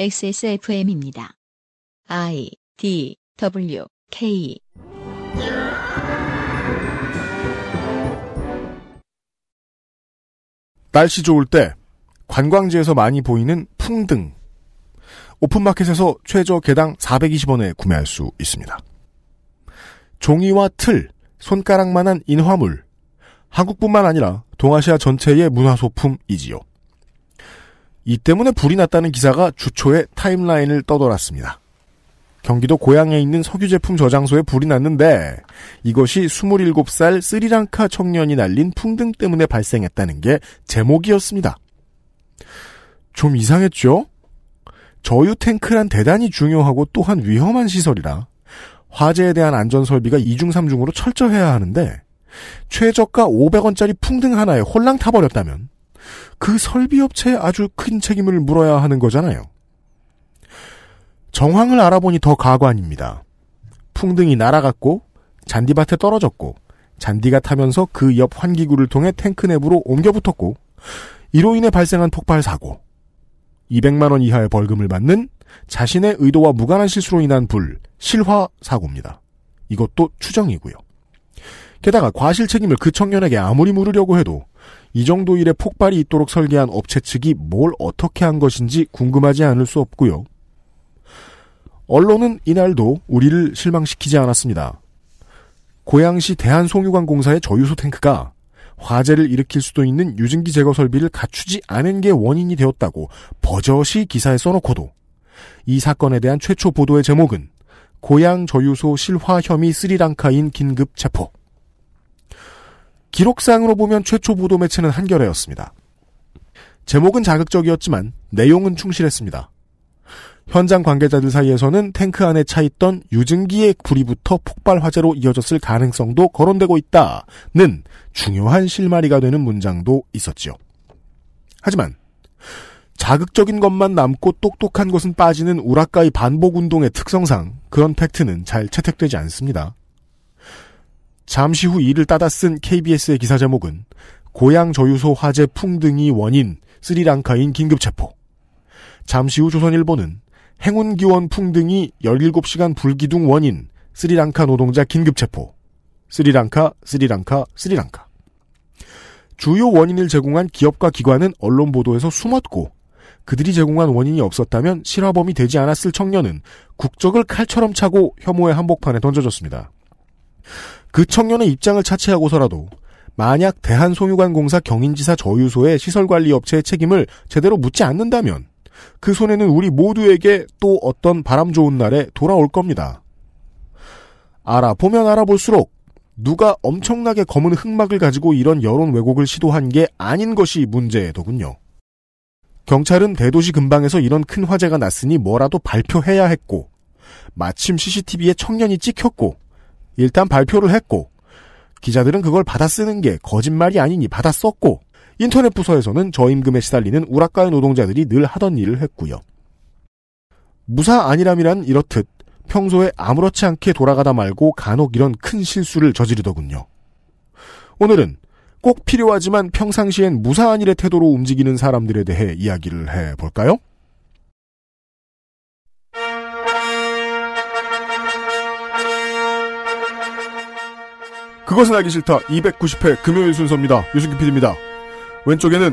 XSFM입니다. I D W K 날씨 좋을 때 관광지에서 많이 보이는 풍등 오픈마켓에서 최저 개당 420원에 구매할 수 있습니다. 종이와 틀, 손가락만한 인화물 한국뿐만 아니라 동아시아 전체의 문화소품이지요. 이 때문에 불이 났다는 기사가 주초에 타임라인을 떠돌았습니다. 경기도 고양에 있는 석유 제품 저장소에 불이 났는데 이것이 27살 스리랑카 청년이 날린 풍등 때문에 발생했다는 게 제목이었습니다. 좀 이상했죠? 저유 탱크란 대단히 중요하고 또한 위험한 시설이라 화재에 대한 안전 설비가 2중3중으로 철저해야 하는데 최저가 500원짜리 풍등 하나에 홀랑 타버렸다면 그 설비업체에 아주 큰 책임을 물어야 하는 거잖아요. 정황을 알아보니 더 가관입니다. 풍등이 날아갔고 잔디밭에 떨어졌고 잔디가 타면서 그 옆 환기구를 통해 탱크 내부로 옮겨붙었고 이로 인해 발생한 폭발 사고 200만 원 이하의 벌금을 받는 자신의 의도와 무관한 실수로 인한 불 실화 사고입니다. 이것도 추정이고요. 게다가 과실 책임을 그 청년에게 아무리 물으려고 해도 이 정도 일에 폭발이 있도록 설계한 업체 측이 뭘 어떻게 한 것인지 궁금하지 않을 수 없고요. 언론은 이날도 우리를 실망시키지 않았습니다. 고양시 대한송유관공사의 저유소 탱크가 화재를 일으킬 수도 있는 유증기 제거 설비를 갖추지 않은 게 원인이 되었다고 버젓이 기사에 써놓고도 이 사건에 대한 최초 보도의 제목은 고양 저유소 실화 혐의 스리랑카인 긴급 체포. 기록상으로 보면 최초 보도 매체는 한겨레였습니다. 제목은 자극적이었지만 내용은 충실했습니다. 현장 관계자들 사이에서는 탱크 안에 차 있던 유증기의 불이 부터 폭발 화재로 이어졌을 가능성도 거론되고 있다는 중요한 실마리가 되는 문장도 있었지요. 하지만 자극적인 것만 남고 똑똑한 것은 빠지는 우라카이 반복 운동의 특성상 그런 팩트는 잘 채택되지 않습니다. 잠시 후 이를 따다 쓴 KBS의 기사 제목은 고향 저유소 화재 풍등이 원인 스리랑카인 긴급 체포. 잠시 후 조선일보는 행운 기원 풍등이 17시간 불기둥 원인 스리랑카 노동자 긴급 체포. 스리랑카, 스리랑카, 스리랑카. 주요 원인을 제공한 기업과 기관은 언론 보도에서 숨었고 그들이 제공한 원인이 없었다면 실화범이 되지 않았을 청년은 국적을 칼처럼 차고 혐오의 한복판에 던져졌습니다. 그 청년의 입장을 차치하고서라도 만약 대한소유관공사 경인지사 저유소의 시설관리업체의 책임을 제대로 묻지 않는다면 그 손해는 우리 모두에게 또 어떤 바람 좋은 날에 돌아올 겁니다. 알아보면 알아볼수록 누가 엄청나게 검은 흑막을 가지고 이런 여론 왜곡을 시도한 게 아닌 것이 문제더군요. 경찰은 대도시 근방에서 이런 큰 화재가 났으니 뭐라도 발표해야 했고, 마침 CCTV에 청년이 찍혔고, 일단 발표를 했고 기자들은 그걸 받아 쓰는 게 거짓말이 아니니 받아 썼고 인터넷 부서에서는 저임금에 시달리는 우락가의 노동자들이 늘 하던 일을 했고요. 무사 안일함이란 이렇듯 평소에 아무렇지 않게 돌아가다 말고 간혹 이런 큰 실수를 저지르더군요. 오늘은 꼭 필요하지만 평상시엔 무사 한일의 태도로 움직이는 사람들에 대해 이야기를 해볼까요? 그것은 알기 싫다 290회 금요일 순서입니다. 유승기 PD입니다. 왼쪽에는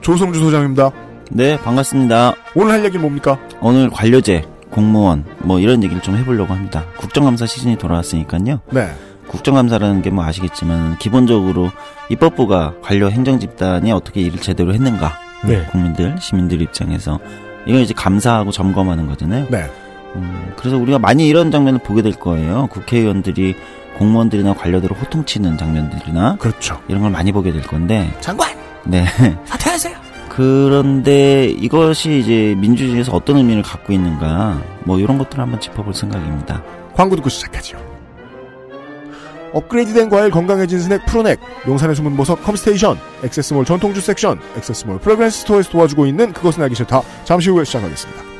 조성주 소장입니다. 네, 반갑습니다. 오늘 할 얘기는 뭡니까? 오늘 관료제, 공무원 뭐 이런 얘기를 좀 해보려고 합니다. 국정감사 시즌이 돌아왔으니까요. 네. 국정감사라는 게 뭐 아시겠지만 기본적으로 입법부가 관료 행정집단이 어떻게 일을 제대로 했는가 네. 국민들 시민들 입장에서 이걸 이제 감사하고 점검하는 거잖아요. 네. 음, 그래서 우리가 많이 이런 장면을 보게 될 거예요. 국회의원들이 공무원들이나 관료들을 호통치는 장면들이나 그렇죠. 이런 걸 많이 보게 될 건데 장관 네 사퇴하세요. 그런데 이것이 이제 민주주의에서 어떤 의미를 갖고 있는가 뭐 이런 것들을 한번 짚어볼 생각입니다. 광고 듣고 시작하죠. 업그레이드된 과일 건강해진 스낵 프로넥 용산의 숨은 보석 컴스테이션 액세스몰 전통주 섹션 액세스몰프로그랜스 스토어에서 도와주고 있는 그것은 알기 싫다 잠시 후에 시작하겠습니다.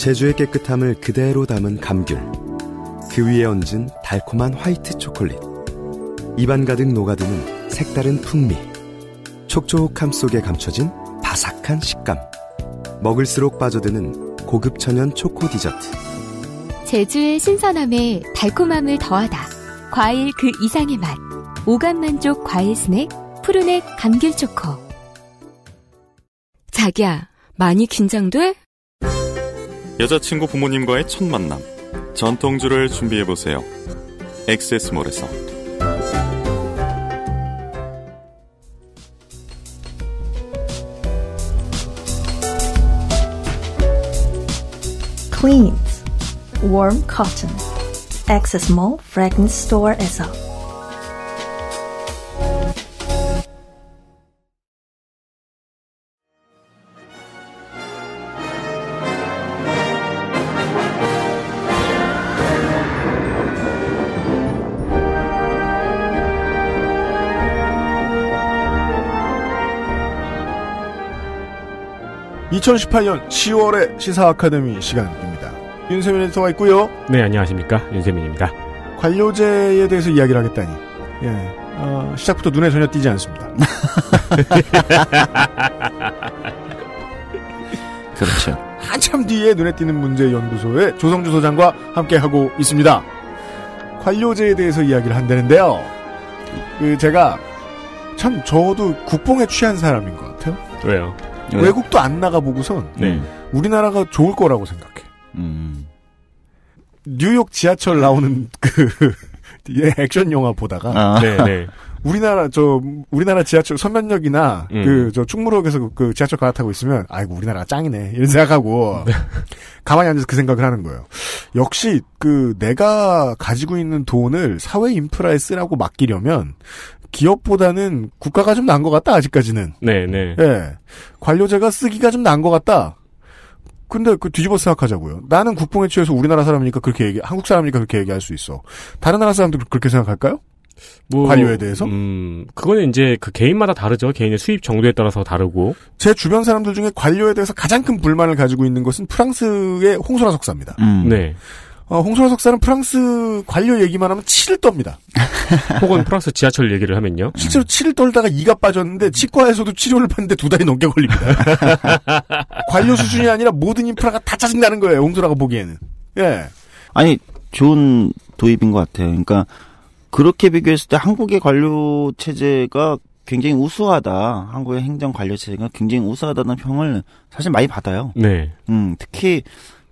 제주의 깨끗함을 그대로 담은 감귤. 그 위에 얹은 달콤한 화이트 초콜릿. 입안 가득 녹아드는 색다른 풍미. 촉촉함 속에 감춰진 바삭한 식감. 먹을수록 빠져드는 고급 천연 초코 디저트. 제주의 신선함에 달콤함을 더하다. 과일 그 이상의 맛. 오감 만족 과일 스낵 푸르넥 감귤 초코. 자기야, 많이 긴장돼? 여자친구 부모님과의 첫 만남 전통주를 준비해보세요 엑세스몰에서 Cleans Warm Cotton Access Mall Fragrance Store에서 2018년 10월의 시사 아카데미 시간입니다. 윤세민 에디터가 있고요. 네, 안녕하십니까. 윤세민입니다. 관료제에 대해서 이야기를 하겠다니. 예. 어, 시작부터 눈에 전혀 띄지 않습니다. 그렇죠. 한참 뒤에 눈에 띄는 문제 연구소의 조성주 소장과 함께하고 있습니다. 관료제에 대해서 이야기를 한다는데요. 그 제가 참 저도 국뽕에 취한 사람인 것 같아요. 왜요? 네. 외국도 안 나가보고선 네. 우리나라가 좋을 거라고 생각해. 음. 뉴욕 지하철 나오는 그 예, 액션 영화 보다가 아. 네, 네, 우리나라 저 우리나라 지하철 선면역이나 음. 그저 충무로역에서 그, 그 지하철 갈아타고 있으면 아이고 우리나라 짱이네 이런 생각하고 네. 가만히 앉아서 그 생각을 하는 거예요. 역시 그 내가 가지고 있는 돈을 사회 인프라에 쓰라고 맡기려면 기업보다는 국가가 좀 나은 것 같다 아직까지는. 네네. 네. 예. 관료제가 쓰기가 좀 나은 것 같다. 근데 그 뒤집어 생각하자고요. 나는 국뽕에 취해서 우리나라 사람이니까 그렇게 얘기, 한국 사람이니까 그렇게 얘기할 수 있어. 다른 나라 사람도 그렇게 생각할까요? 뭐, 관료에 대해서? 음, 그거는 이제 그 개인마다 다르죠. 개인의 수입 정도에 따라서 다르고. 제 주변 사람들 중에 관료에 대해서 가장 큰 불만을 가지고 있는 것은 프랑스의 홍소라 석사입니다. 음. 네. 어, 홍소라 석사는 프랑스 관료 얘기만 하면 치를 떱니다. 혹은 프랑스 지하철 얘기를 하면요. 실제로 치를 떨다가 이가 빠졌는데 치과에서도 치료를 받는데 두 달이 넘게 걸립니다. 관료 수준이 아니라 모든 인프라가 다 짜증나는 거예요. 홍소라가 보기에는. 예. 아니 좋은 도입인 것 같아요. 그러니까 그렇게 비교했을 때 한국의 관료 체제가 굉장히 우수하다. 한국의 행정 관료 체제가 굉장히 우수하다는 평을 사실 많이 받아요. 네. 음, 특히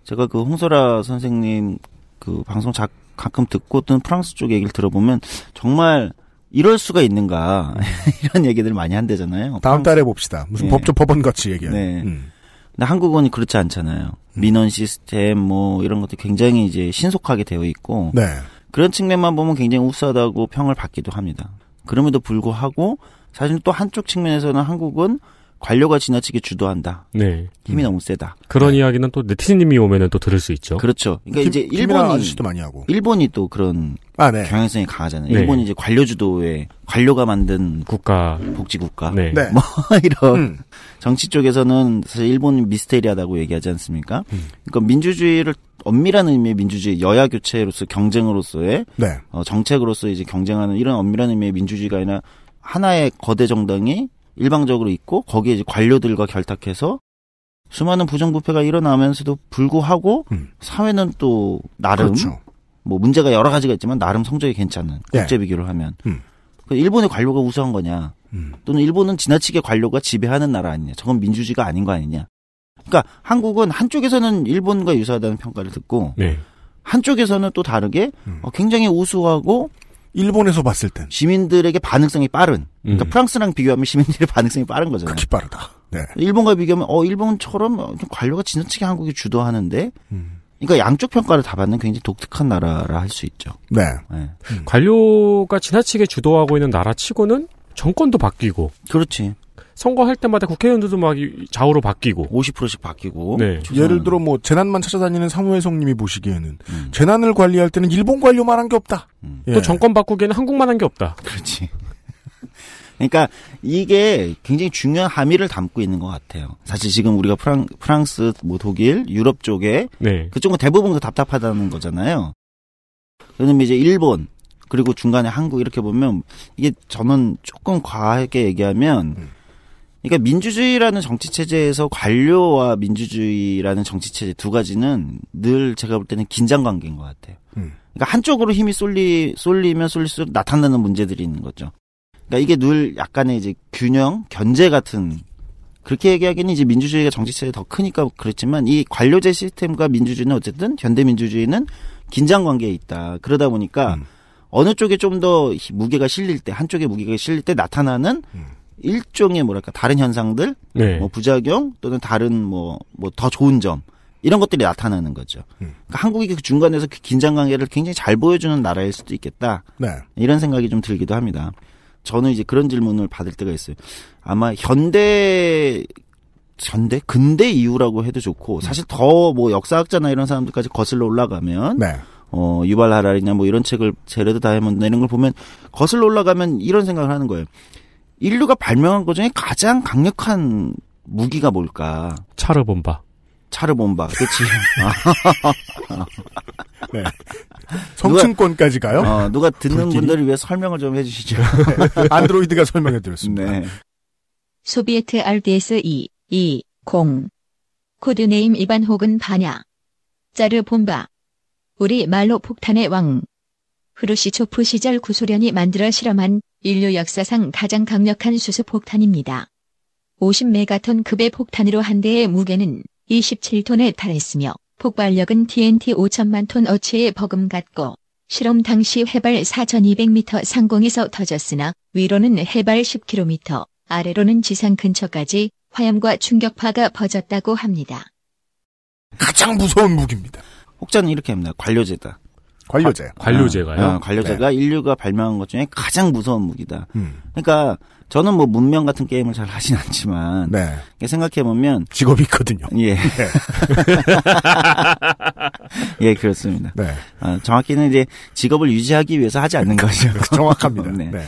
제가 그 홍소라 선생님 그 방송 작, 가끔 듣고 또는 프랑스 쪽 얘기를 들어보면 정말 이럴 수가 있는가 음. 이런 얘기들 많이 한대잖아요. 다음 달에 봅시다. 무슨 네. 예. 법조 법원 같이 얘기해. 네. 음. 근데 한국은 그렇지 않잖아요. 음. 민원 시스템 뭐 이런 것도 굉장히 이제 신속하게 되어 있고 네. 그런 측면만 보면 굉장히 우수하다고 평을 받기도 합니다. 그럼에도 불구하고 사실 또 한쪽 측면에서는 한국은 관료가 지나치게 주도한다. 네. 힘이 음. 너무 세다. 그런 네. 이야기는 또 네티즌님이 오면은 또 들을 수 있죠. 그렇죠. 그러니까 김, 이제 일본이 아저씨도 많이 하고 일본이 또 그런 아, 네. 경향성이 강하잖아요. 네. 일본이 이제 관료 주도의 관료가 만든 국가 복지 국가 네. 네. 뭐 이런 음. 정치 쪽에서는 사실 일본은 미스테리하다고 얘기하지 않습니까? 음. 그러니까 민주주의를 엄밀한 의미의 민주주의 여야 교체로서 경쟁으로서의 네. 어, 정책으로서 이제 경쟁하는 이런 엄밀한 의미의 민주주의가 아니라 하나의 거대 정당이 일방적으로 있고 거기에 이제 관료들과 결탁해서 수많은 부정부패가 일어나면서도 불구하고 음. 사회는 또 나름 그렇죠. 뭐 문제가 여러 가지가 있지만 나름 성적이 괜찮은 네. 국제 네. 비교를 하면 음. 그 일본의 관료가 우수한 거냐 음. 또는 일본은 지나치게 관료가 지배하는 나라 아니냐 저건 민주주의가 아닌 거 아니냐 그러니까 한국은 한쪽에서는 일본과 유사하다는 평가를 듣고 네. 한쪽에서는 또 다르게 음. 어, 굉장히 우수하고 일본에서 봤을 땐 시민들에게 반응성이 빠른. 그러니까 음. 프랑스랑 비교하면 시민들의 반응성이 빠른 거잖아요. 극히 빠르다. 네. 일본과 비교하면 어 일본처럼 관료가 지나치게 한국이 주도하는데. 음. 그러니까 양쪽 평가를 다 받는 굉장히 독특한 나라라 할 수 있죠. 네. 네. 음. 관료가 지나치게 주도하고 있는 나라치고는 정권도 바뀌고. 그렇지. 선거할 때마다 국회의원들도 막 좌우로 바뀌고 50%씩 바뀌고 네. 예를 들어 뭐 재난만 찾아다니는 사무회성님이 보시기에는 음. 재난을 관리할 때는 일본 관료만 한 게 없다. 음. 예. 또 정권 바꾸기에는 한국만 한 게 없다. 그렇지. 그러니까 이게 굉장히 중요한 함의를 담고 있는 것 같아요. 사실 지금 우리가 프랑, 프랑스, 뭐 독일, 유럽 쪽에 네. 그쪽은 대부분 답답하다는 거잖아요. 그다음 이제 일본 그리고 중간에 한국 이렇게 보면 이게 저는 조금 과하게 얘기하면 음. 그러니까 민주주의라는 정치 체제에서 관료와 민주주의라는 정치 체제 두 가지는 늘 제가 볼 때는 긴장 관계인 것 같아요. 음. 그러니까 한쪽으로 힘이 쏠리 쏠리면 쏠릴수록 나타나는 문제들이 있는 거죠. 그러니까 이게 늘 약간의 이제 균형, 견제 같은 그렇게 얘기하기는 이제 민주주의가 정치 체제 더 크니까 그렇지만 이 관료제 시스템과 민주주의는 어쨌든 현대 민주주의는 긴장 관계에 있다. 그러다 보니까 음. 어느 쪽에 좀 더 무게가 실릴 때 한쪽에 무게가 실릴 때 나타나는 음. 일종의 뭐랄까 다른 현상들, 네. 뭐 부작용 또는 다른 뭐 뭐 더 좋은 점 이런 것들이 나타나는 거죠. 음. 그러니까 한국이 그 중간에서 그 긴장 관계를 굉장히 잘 보여주는 나라일 수도 있겠다. 네. 이런 생각이 좀 들기도 합니다. 저는 이제 그런 질문을 받을 때가 있어요. 아마 현대 현대 근대 이후라고 해도 좋고 음. 사실 더 뭐 역사학자나 이런 사람들까지 거슬러 올라가면 네. 어 유발 하라리나 뭐 이런 책을 제레드 다이아몬드 이런 걸 보면 거슬러 올라가면 이런 생각을 하는 거예요. 인류가 발명한 것 중에 가장 강력한 무기가 뭘까? 차르 본바. 차르 본바. 그렇지. 네. 성층권까지 가요? 어, 누가 듣는 불길이? 분들을 위해 설명을 좀 해주시죠. 네. 안드로이드가 설명해드렸습니다. 네. 소비에트 RDS 2, 2, 0. 코드네임 이반 혹은 반야. 짜르 본바. 우리 말로 폭탄의 왕. 후르시초프 시절 구소련이 만들어 실험한 인류 역사상 가장 강력한 수소폭탄입니다. 50메가톤 급의 폭탄으로 한 대의 무게는 27톤에 달했으며 폭발력은 TNT 5천만 톤 어치의 버금 같고 실험 당시 해발 4,200m 상공에서 터졌으나 위로는 해발 10km, 아래로는 지상 근처까지 화염과 충격파가 퍼졌다고 합니다. 가장 무서운 무기입니다. 혹자는 이렇게 합니다. 관료제다. 관료제. 과, 관료제가요? 아, 관료제가 네. 인류가 발명한 것 중에 가장 무서운 무기다. 음. 그러니까 저는 뭐 문명 같은 게임을 잘 하진 않지만 네. 생각해 보면 직업이 있거든요. 예. 네. 예, 그렇습니다. 네. 아, 정확히는 이제 직업을 유지하기 위해서 하지 않는 그렇죠. 거죠. 정확합니다. 네. 네.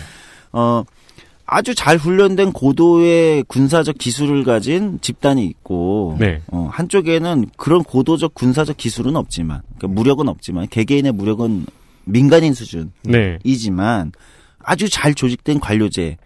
어 아주 잘 훈련된 고도의 군사적 기술을 가진 집단이 있고 네. 어, 한쪽에는 그런 고도적 군사적 기술은 없지만 그러니까 무력은 없지만 개개인의 무력은 민간인 네. 수준이지만 네. 아주 잘 조직된 관료제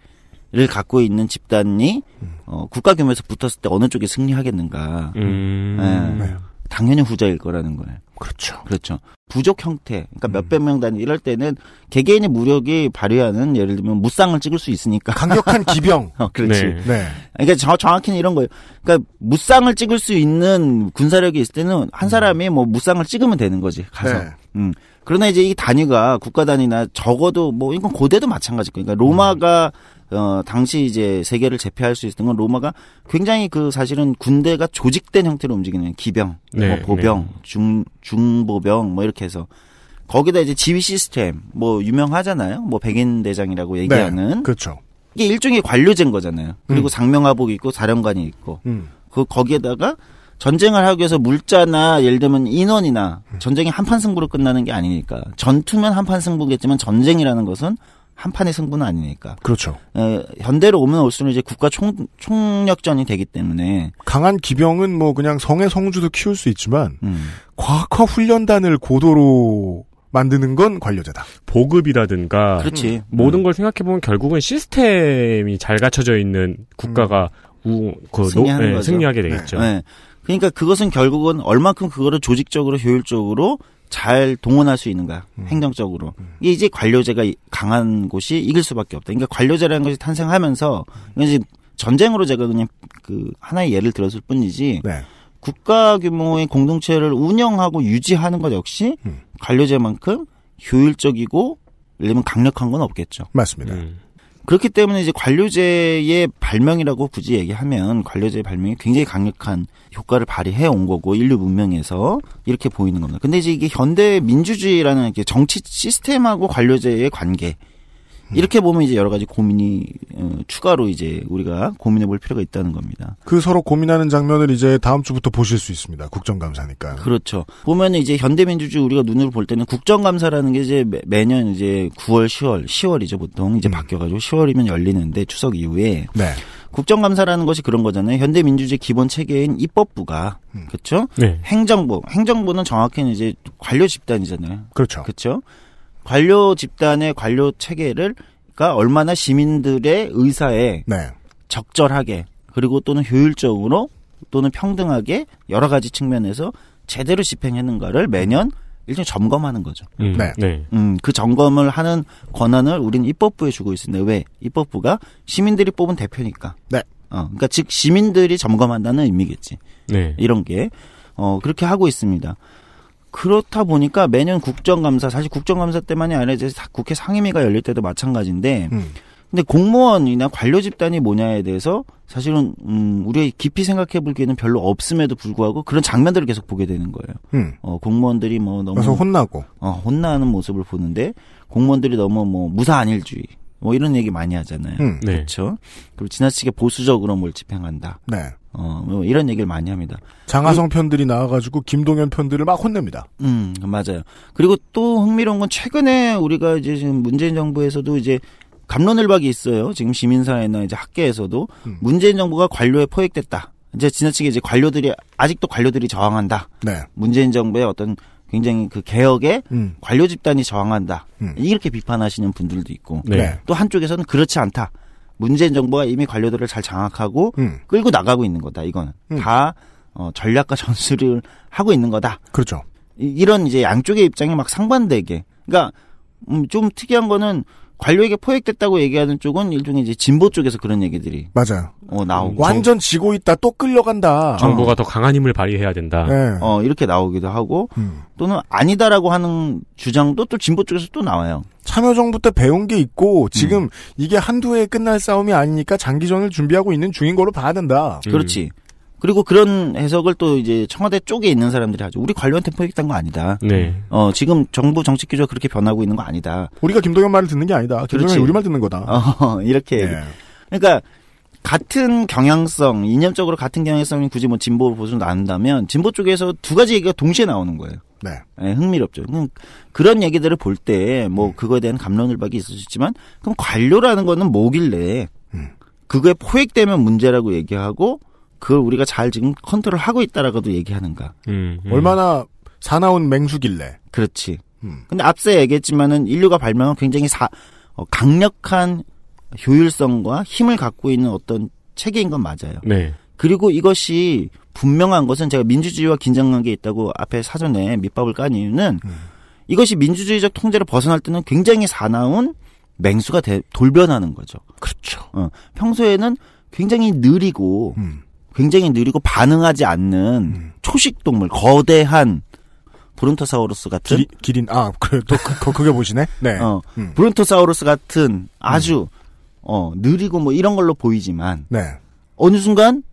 를 갖고 있는 집단이 어, 국가 규모에서 붙었을 때 어느 쪽이 승리하겠는가? 음... 예. 네. 당연히 후자일 거라는 거예요. 그렇죠. 그렇죠. 부족 형태, 그러니까 몇백 음. 명 단위 이럴 때는 개개인의 무력이 발휘하는 예를 들면 무쌍을 찍을 수 있으니까 강력한 기병. 어, 그렇지. 네. 네. 그러니까 저, 정확히는 이런 거예요. 그러니까 무쌍을 찍을 수 있는 군사력이 있을 때는 한 음. 사람이 뭐 무쌍을 찍으면 되는 거지 가서. 네. 음. 그러나 이제 이 단위가 국가 단위나 적어도 뭐 이건 고대도 마찬가지고, 그러니까 로마가 음. 어, 당시 이제 세계를 제패할 수 있었던 건 로마가 굉장히 그 사실은 군대가 조직된 형태로 움직이는 기병, 네, 뭐 네. 보병, 네. 중 중보병 뭐 이렇게 해서 거기다 이제 지휘 시스템 뭐 유명하잖아요. 뭐 백인 대장이라고 네, 얘기하는 네, 그렇죠. 이게 일종의 관료제인 거잖아요. 음. 그리고 음. 상명하복이 있고 사령관이 있고 음. 그 거기에다가 전쟁을 하기 위해서 물자나 예를 들면 인원이나 전쟁이 한판 승부로 끝나는 게 아니니까 전투면 한판 승부겠지만 전쟁이라는 것은 한 판의 승부는 아니니까. 그렇죠. 에, 현대로 오면 올수록 이제 국가 총, 총력전이 되기 때문에 강한 기병은 뭐 그냥 성의 성주도 키울 수 있지만 음. 과학화 훈련단을 고도로 만드는 건 관료제다. 보급이라든가 그렇지. 음, 모든 걸 생각해 보면 결국은 시스템이 잘 갖춰져 있는 국가가 음. 우, 그 승리하는 노, 예, 네, 승리하게 되겠죠. 네. 네. 그러니까 그것은 결국은 얼만큼 그거를 조직적으로 효율적으로 잘 동원할 수 있는가 음. 행정적으로 음. 이제 게이 관료제가 강한 곳이 이길 수밖에 없다. 그러니까 관료제라는 것이 탄생하면서 이건 전쟁으로 제가 그냥 그 하나의 예를 들었을 뿐이지 네. 국가 규모의 공동체를 운영하고 유지하는 것 역시 음. 관료제만큼 효율적이고 예를 들면 강력한 건 없겠죠. 맞습니다. 음. 그렇기 때문에 이제 관료제의 발명이라고 굳이 얘기하면 관료제의 발명이 굉장히 강력한 효과를 발휘해 온 거고 인류 문명에서 이렇게 보이는 겁니다. 근데 이제 이게 현대 민주주의라는 이렇게 정치 시스템하고 관료제의 관계 음. 이렇게 보면 이제 여러 가지 고민이 어, 추가로 이제 우리가 고민해 볼 필요가 있다는 겁니다. 그 서로 고민하는 장면을 이제 다음 주부터 보실 수 있습니다. 국정감사니까. 그렇죠. 보면 이제 현대민주주의 우리가 눈으로 볼 때는 국정감사라는 게 이제 매년 이제 9월, 10월, 10월이죠 보통 이제 음. 바뀌어가지고 10월이면 열리는데 추석 이후에. 네. 국정감사라는 것이 그런 거잖아요. 현대민주주의 기본 체계인 입법부가 음. 그렇죠. 네. 행정부, 행정부는 정확히는 이제 관료 집단이잖아요. 그렇죠. 그렇죠. 관료 집단의 관료 체계를 그니까 얼마나 시민들의 의사에 네. 적절하게 그리고 또는 효율적으로 또는 평등하게 여러 가지 측면에서 제대로 집행했는가를 매년 일종 점검하는 거죠. 음, 네. 네. 음, 그 점검을 하는 권한을 우리는 입법부에 주고 있습니다. 왜? 입법부가 시민들이 뽑은 대표니까. 네. 어, 그러니까 즉 시민들이 점검한다는 의미겠지. 네. 이런 게 어, 그렇게 하고 있습니다. 그렇다 보니까 매년 국정감사 사실 국정감사 때만이 아니라 이제 국회 상임위가 열릴 때도 마찬가지인데 음. 근데 공무원이나 관료 집단이 뭐냐에 대해서 사실은 음 우리가 깊이 생각해 볼 기회는 별로 없음에도 불구하고 그런 장면들을 계속 보게 되는 거예요. 음. 어 공무원들이 뭐 너무 그래서 혼나고 어 혼나는 모습을 보는데 공무원들이 너무 뭐 무사 안일주의 뭐 이런 얘기 많이 하잖아요. 음. 네. 그렇죠. 그리고 지나치게 보수적으로 뭘 집행한다. 네. 어, 뭐 이런 얘기를 많이 합니다. 장하성 그 편들이 나와가지고 김동연 편들을 막 혼냅니다. 음, 맞아요. 그리고 또 흥미로운 건 최근에 우리가 이제 지금 문재인 정부에서도 이제 감론을박이 있어요. 지금 시민사회나 이제 학계에서도 음. 문재인 정부가 관료에 포획됐다. 이제 지나치게 이제 관료들이 아직도 관료들이 저항한다. 네. 문재인 정부의 어떤 굉장히 그 개혁에 음. 관료 집단이 저항한다 음. 이렇게 비판하시는 분들도 있고 네. 또 한쪽에서는 그렇지 않다 문재인 정부가 이미 관료들을 잘 장악하고 음. 끌고 나가고 있는 거다 이거는 음. 다 어, 전략과 전술을 하고 있는 거다 그렇죠 이, 런 이제 양쪽의 입장이 막 상반되게 그러니까 음, 좀 특이한 거는 관료에게 포획됐다고 얘기하는 쪽은 일종의 이제 진보 쪽에서 그런 얘기들이 맞아요. 어, 나오고 음, 완전 지고 있다 또 끌려간다. 정부가 어. 더 강한 힘을 발휘해야 된다. 네. 어 이렇게 나오기도 하고 음. 또는 아니다라고 하는 주장도 또 진보 쪽에서 또 나와요. 참여정부 때 배운 게 있고 지금 음. 이게 한두 해 끝날 싸움이 아니니까 장기전을 준비하고 있는 중인 거로 봐야 된다. 음. 그렇지. 그리고 그런 해석을 또 이제 청와대 쪽에 있는 사람들이 하죠. 우리 관련 템포획단거 아니다. 네. 어 지금 정부 정치 규조가 그렇게 변하고 있는 거 아니다. 우리가 김동연 말을 듣는 게 아니다. 김동연 우리 말 듣는 거다. 어, 이렇게. 네. 그러니까 같은 경향성, 이념적으로 같은 경향성이 굳이 뭐 진보 보수 나눈다면 진보 쪽에서 두 가지 얘기가 동시에 나오는 거예요. 네. 네 흥미롭죠. 음, 그런 얘기들을 볼 때뭐 음. 그거에 대한 감론을박이 있을 수 있지만 그럼 관료라는 거는 뭐길래 음. 그거에 포획되면 문제라고 얘기하고 그걸 우리가 잘 지금 컨트롤 하고 있다라고도 얘기하는가. 음, 음. 얼마나 사나운 맹수길래. 그렇지. 음. 근데 앞서 얘기했지만은 인류가 발명한 굉장히 사, 어, 강력한 효율성과 힘을 갖고 있는 어떤 체계인 건 맞아요. 네. 그리고 이것이 분명한 것은 제가 민주주의와 긴장관계에 있다고 앞에 사전에 밑밥을 깐 이유는 음. 이것이 민주주의적 통제를 벗어날 때는 굉장히 사나운 맹수가 되, 돌변하는 거죠. 그렇죠. 어, 평소에는 굉장히 느리고 음. 굉장히 느리고 반응하지 않는 음. 초식 동물, 거대한 브론토사우루스 같은 기 기린 아, 그래 그, 그 그게 보시네. 네. 어, 음. 브론토사우루스 같은 아주 음. 어, 느리고 뭐 이런 걸로 보이지만 네. 어느 순간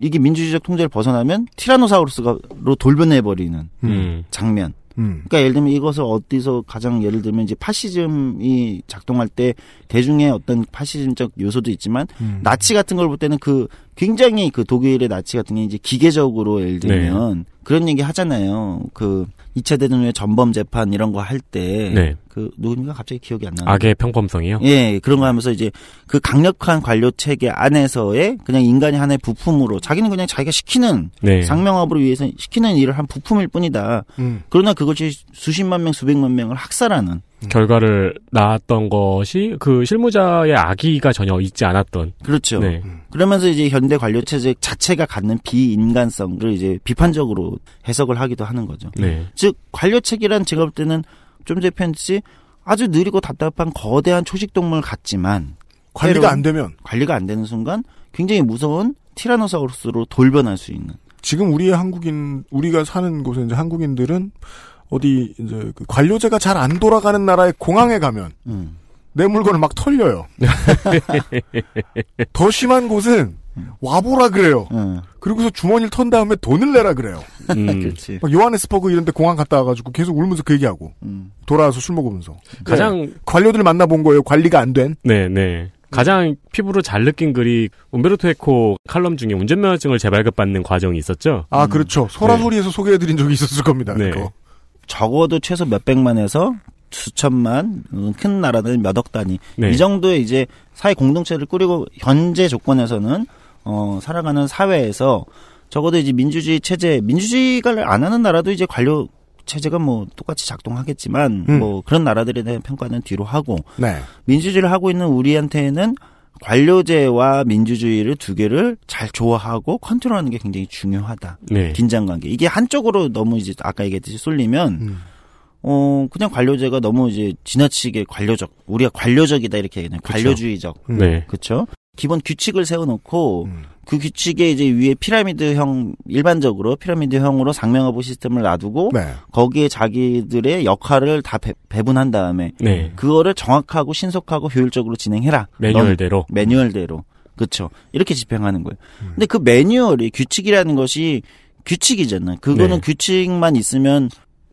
이게 민주주의적 통제를 벗어나면 티라노사우루스로 가 돌변해 버리는 음. 장면. 음. 그러니까 예를 들면 이것을 어디서 가장 예를 들면 이제 파시즘이 작동할 때 대중의 어떤 파시즘적 요소도 있지만 음. 나치 같은 걸 볼 때는 그 굉장히 그 독일의 나치 같은 게 이제 기계적으로 예를 네. 들면 네. 그런 얘기 하잖아요. 그 2차 대전 후에 전범 재판 이런 거 할때 네. 그 누군가 갑자기 기억이 안 나는 악의 평범성이요? 예, 그런 거 하면서 이제 그 강력한 관료 체계 안에서의 그냥 인간이 하나의 부품으로 자기는 그냥 자기가 시키는 네. 상명업으로 위해서 시키는 일을 한 부품일 뿐이다. 음. 그러나 그것이 수십만 명, 수백만 명을 학살하는 음. 결과를 낳았던 것이 그 실무자의 악의가 전혀 있지 않았던. 그렇죠. 네. 음. 그러면서 이제 현대 관료 체제 자체가 갖는 비인간성을 이제 비판적으로 해석을 하기도 하는 거죠. 네. 즉 관료 체계란 제가 볼 때는 좀제 펜치 아주 느리고 답답한 거대한 초식동물 같지만 관리가 안 되면 관리가 안 되는 순간 굉장히 무서운 티라노사우루스로 돌변할 수 있는 지금 우리의 한국인 우리가 사는 곳에 이제 한국인들은 어디 이제 그 관료제가 잘 안 돌아가는 나라의 공항에 가면 음. 내 물건을 막 털려요. 더 심한 곳은 음. 와보라 그래요. 음. 그리고서 주머니를 턴 다음에 돈을 내라 그래요. 음. 음. 그렇 요하네스버그 이런데 공항 갔다 와가지고 계속 울면서 그 얘기하고 음. 돌아와서 술 먹으면서 네. 가장 네. 관료들 만나본 거예요. 관리가 안 된. 네네. 네. 가장 피부로 잘 느낀 글이 온베르토 에코 칼럼 중에 운전면허증을 재발급받는 과정이 있었죠. 아 음. 그렇죠. 소라소리에서 네. 소개해드린 적이 있었을 겁니다. 네. 적어도 최소 몇백만에서 수천만 큰 나라는 몇억 단위 네. 이 정도의 이제 사회 공동체를 꾸리고 현재 조건에서는 어, 살아가는 사회에서 적어도 이제 민주주의 체제, 민주주의를 안 하는 나라도 이제 관료 체제가 뭐 똑같이 작동하겠지만 음. 뭐 그런 나라들에 대한 평가는 뒤로 하고 네. 민주주의를 하고 있는 우리한테는 관료제와 민주주의를 두 개를 잘 조화하고 컨트롤하는 게 굉장히 중요하다. 네. 긴장 관계. 이게 한쪽으로 너무 이제 아까 얘기했듯이 쏠리면 음. 어 그냥 관료제가 너무 이제 지나치게 관료적 우리가 관료적이다 이렇게 얘기하는 그렇죠. 관료주의적. 네. 그렇죠? 기본 규칙을 세워놓고 음. 그 규칙에 이제 위에 피라미드형 일반적으로 피라미드형으로 상명하부 시스템을 놔두고 네. 거기에 자기들의 역할을 다 배, 분한 다음에 네. 그거를 정확하고 신속하고 효율적으로 진행해라 매뉴얼대로 매뉴얼대로 그렇죠 이렇게 집행하는 거예요. 음. 근데 그 매뉴얼이 규칙이라는 것이 규칙이잖아요. 그거는 네. 규칙만 있으면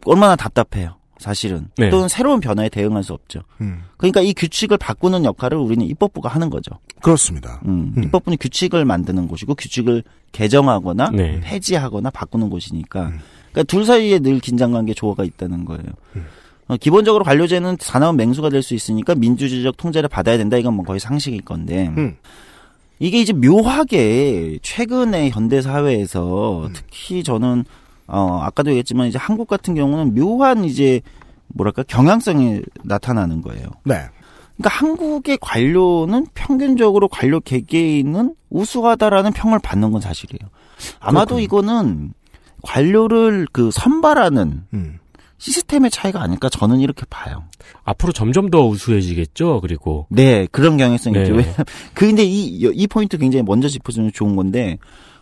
얼마나 답답해요. 사실은 네. 또는 새로운 변화에 대응할 수 없죠. 음. 그러니까 이 규칙을 바꾸는 역할을 우리는 입법부가 하는 거죠. 그렇습니다. 음, 음. 입법부는 규칙을 만드는 곳이고 규칙을 개정하거나 네. 폐지하거나 바꾸는 곳이니까 음. 그러니까 둘 사이에 늘 긴장관계 조화가 있다는 거예요. 음. 어, 기본적으로 관료제는 사나운 맹수가 될 수 있으니까 민주주의적 통제를 받아야 된다. 이건 뭐 거의 상식일 건데. 음. 이게 이제 묘하게 최근에 현대 사회에서 특히 저는 어, 아까도 얘기했지만 이제 한국 같은 경우는 묘한 이제 뭐랄까 경향성이 나타나는 거예요. 네. 그러니까 한국의 관료는 평균적으로 관료 개개인은 우수하다라는 평을 받는 건 사실이에요. 아마도 그렇군요. 이거는 관료를 그 선발하는 음. 시스템의 차이가 아닐까 저는 이렇게 봐요. 앞으로 점점 더 우수해지겠죠. 그리고 네 그런 경향성이 네. 있죠. 왜냐면 그 근데 이 이 포인트 굉장히 먼저 짚어주면 좋은 건데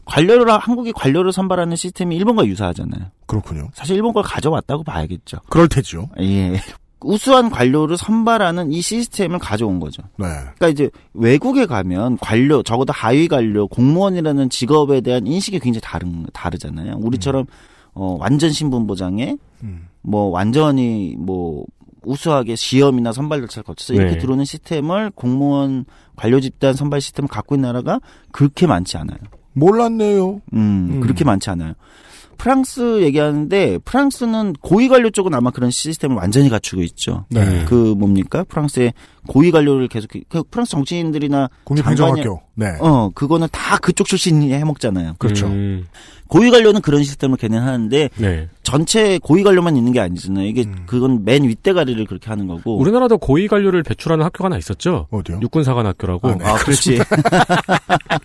관료를 한국이 관료를 선발하는 시스템이 일본과 유사하잖아요. 그렇군요. 사실 일본 걸 가져왔다고 봐야겠죠. 그럴 테죠. 예. 우수한 관료를 선발하는 이 시스템을 가져온 거죠. 네. 그러니까 이제 외국에 가면 관료 적어도 하위 관료 공무원이라는 직업에 대한 인식이 굉장히 다른 다르잖아요. 우리처럼 음. 어 완전 신분 보장에 음. 뭐 완전히 뭐 우수하게 시험이나 선발 절차를 거쳐서 이렇게 네. 들어오는 시스템을 공무원 관료 집단 선발 시스템을 갖고 있는 나라가 그렇게 많지 않아요. 몰랐네요. 음, 음. 그렇게 많지 않아요. 프랑스 얘기하는데 프랑스는 고위 관료 쪽은 아마 그런 시스템을 완전히 갖추고 있죠. 네. 그 뭡니까 프랑스의 고위 관료를 계속 그 프랑스 정치인들이나 국립행정학교. 네. 어 그거는 다 그쪽 출신이 해먹잖아요. 그렇죠. 음. 고위 관료는 그런 시스템을 개는 하는데 네. 전체 고위 관료만 있는 게 아니잖아요. 이게 음. 그건 맨 윗대가리를 그렇게 하는 거고. 우리나라도 고위 관료를 배출하는 학교가 하나 있었죠. 어디요? 육군사관학교라고. 아, 네. 아 그렇지.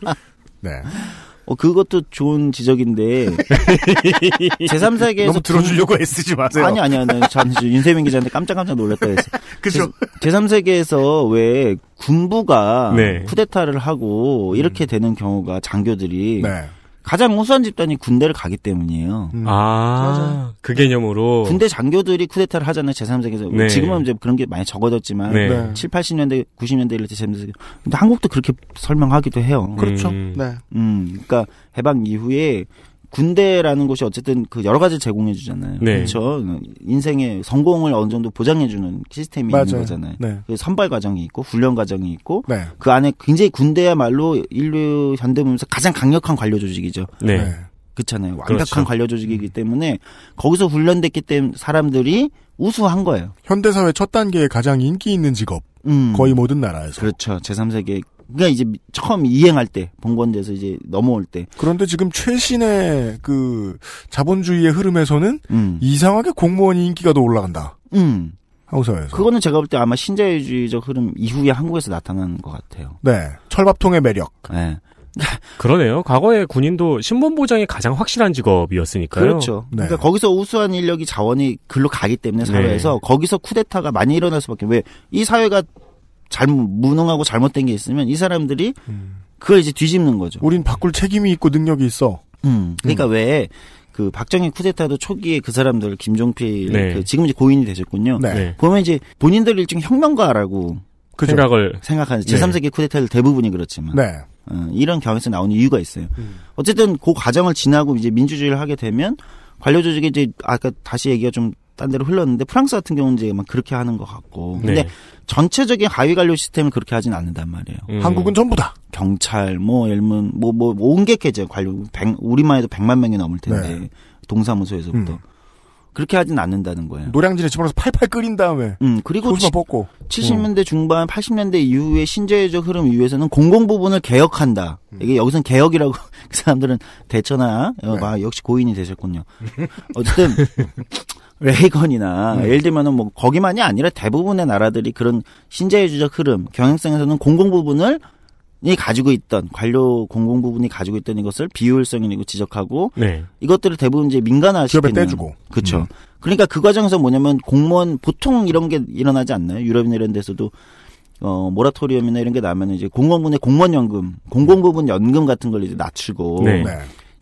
아, 네. 어, 그것도 좋은 지적인데 제3세계에서 너무 들어주려고 분... 애쓰지 마세요. 아니 아니 아니 저는 윤세민 기자한테 깜짝깜짝 놀랐다 했어. 그죠 제3세계에서 왜 군부가 네. 쿠데타를 하고 이렇게 음. 되는 경우가 장교들이 네. 가장 우수한 집단이 군대를 가기 때문이에요. 음. 아, 그 개념으로. 네. 군대 장교들이 쿠데타를 하잖아요. 제3세계에서. 네. 지금은 이제 그런 게 많이 적어졌지만, 네. 네. 7, 80년대, 90년대 이럴 때재3세계 근데 한국도 그렇게 설명하기도 해요. 그렇죠. 음. 네. 음, 그러니까 해방 이후에 군대라는 곳이 어쨌든 그 여러 가지 제공해 주잖아요. 네. 그렇죠. 인생의 성공을 어느 정도 보장해 주는 시스템이 맞아요. 있는 거잖아요. 네. 그 선발 과정이 있고 훈련 과정이 있고 네. 그 안에 굉장히 군대야말로 인류 현대 문서 가장 강력한 관료 조직이죠. 네. 네. 그렇잖아요. 완벽한 그렇죠. 관료 조직이기 음. 때문에 거기서 훈련됐기 때문에 사람들이 우수한 거예요. 현대 사회 첫 단계에 가장 인기 있는 직업. 음. 거의 모든 나라에서. 그렇죠. 제3세계 그러니까 이제 처음 이행할 때본건에서 이제 넘어올 때. 그런데 지금 최신의 그 자본주의의 흐름에서는 음. 이상하게 공무원 인기가 더 올라간다. 음. 한국사회에서. 그거는 제가 볼 때 아마 신자유주의적 흐름 이후에 한국에서 나타난 것 같아요. 네. 철밥통의 매력. 네. 그러네요. 과거에 군인도 신분 보장이 가장 확실한 직업이었으니까요. 그렇죠. 네. 그러니까 거기서 우수한 인력이 자원이 글로 가기 때문에 사회에서 네. 거기서 쿠데타가 많이 일어날 수밖에. 왜 이 사회가 잘못 무능하고 잘못된 게 있으면 이 사람들이 그걸 이제 뒤집는 거죠. 우린 바꿀 책임이 있고 능력이 있어. 음. 그러니까 음. 왜그 박정희 쿠데타도 초기에 그 사람들 김종필 네. 그 지금 이제 고인이 되셨군요. 네. 네. 보면 이제 본인들 일종 혁명가라고 그 생각을 생각하는 제3세기 쿠데타들 대부분이 그렇지만 네. 어, 이런 경에서 향 나오는 이유가 있어요. 음. 어쨌든 그 과정을 지나고 이제 민주주의를 하게 되면 관료 조직이 이제 아까 다시 얘기가 좀딴 데로 흘렀는데 프랑스 같은 경우는 이제 막 그렇게 하는 것 같고 근데 네. 전체적인 가위 관료 시스템을 그렇게 하진 않는단 말이에요. 음. 한국은 전부다 경찰 뭐 열문 뭐뭐 뭐, 온갖게제 관료 100, 우리만 해도 100만 명이 넘을 텐데 네. 동사무소에서부터 음. 그렇게 하진 않는다는 거예요. 노량진에 집어넣어서 팔팔 끓인 다음에 음 그리고 치, 뽑고 70년대 중반 80년대 이후의 신재해적 흐름 이후에서는 공공 부분을 개혁한다. 음. 이게 여기선 개혁이라고 그 사람들은 대처나 어, 네. 어, 아, 역시 고인이 되셨군요. 어쨌든 레이건이나 음. 예를 들면은 뭐 거기만이 아니라 대부분의 나라들이 그런 신자유주적 흐름 경향성에서는 공공 부분을 이 가지고 있던 관료 공공 부분이 가지고 있던 이것을 비효율성이라고 지적하고 네. 이것들을 대부분 이제 민간화시키는 떼주고 그렇죠. 음. 그러니까 그 과정에서 뭐냐면 공무원 보통 이런 게 일어나지 않나요? 유럽이나 이런 데서도 어 모라토리엄이나 이런 게 나면 이제 공무원분의 공무원 연금, 공공 부분 연금 같은 걸 이제 낮추고 네. 네.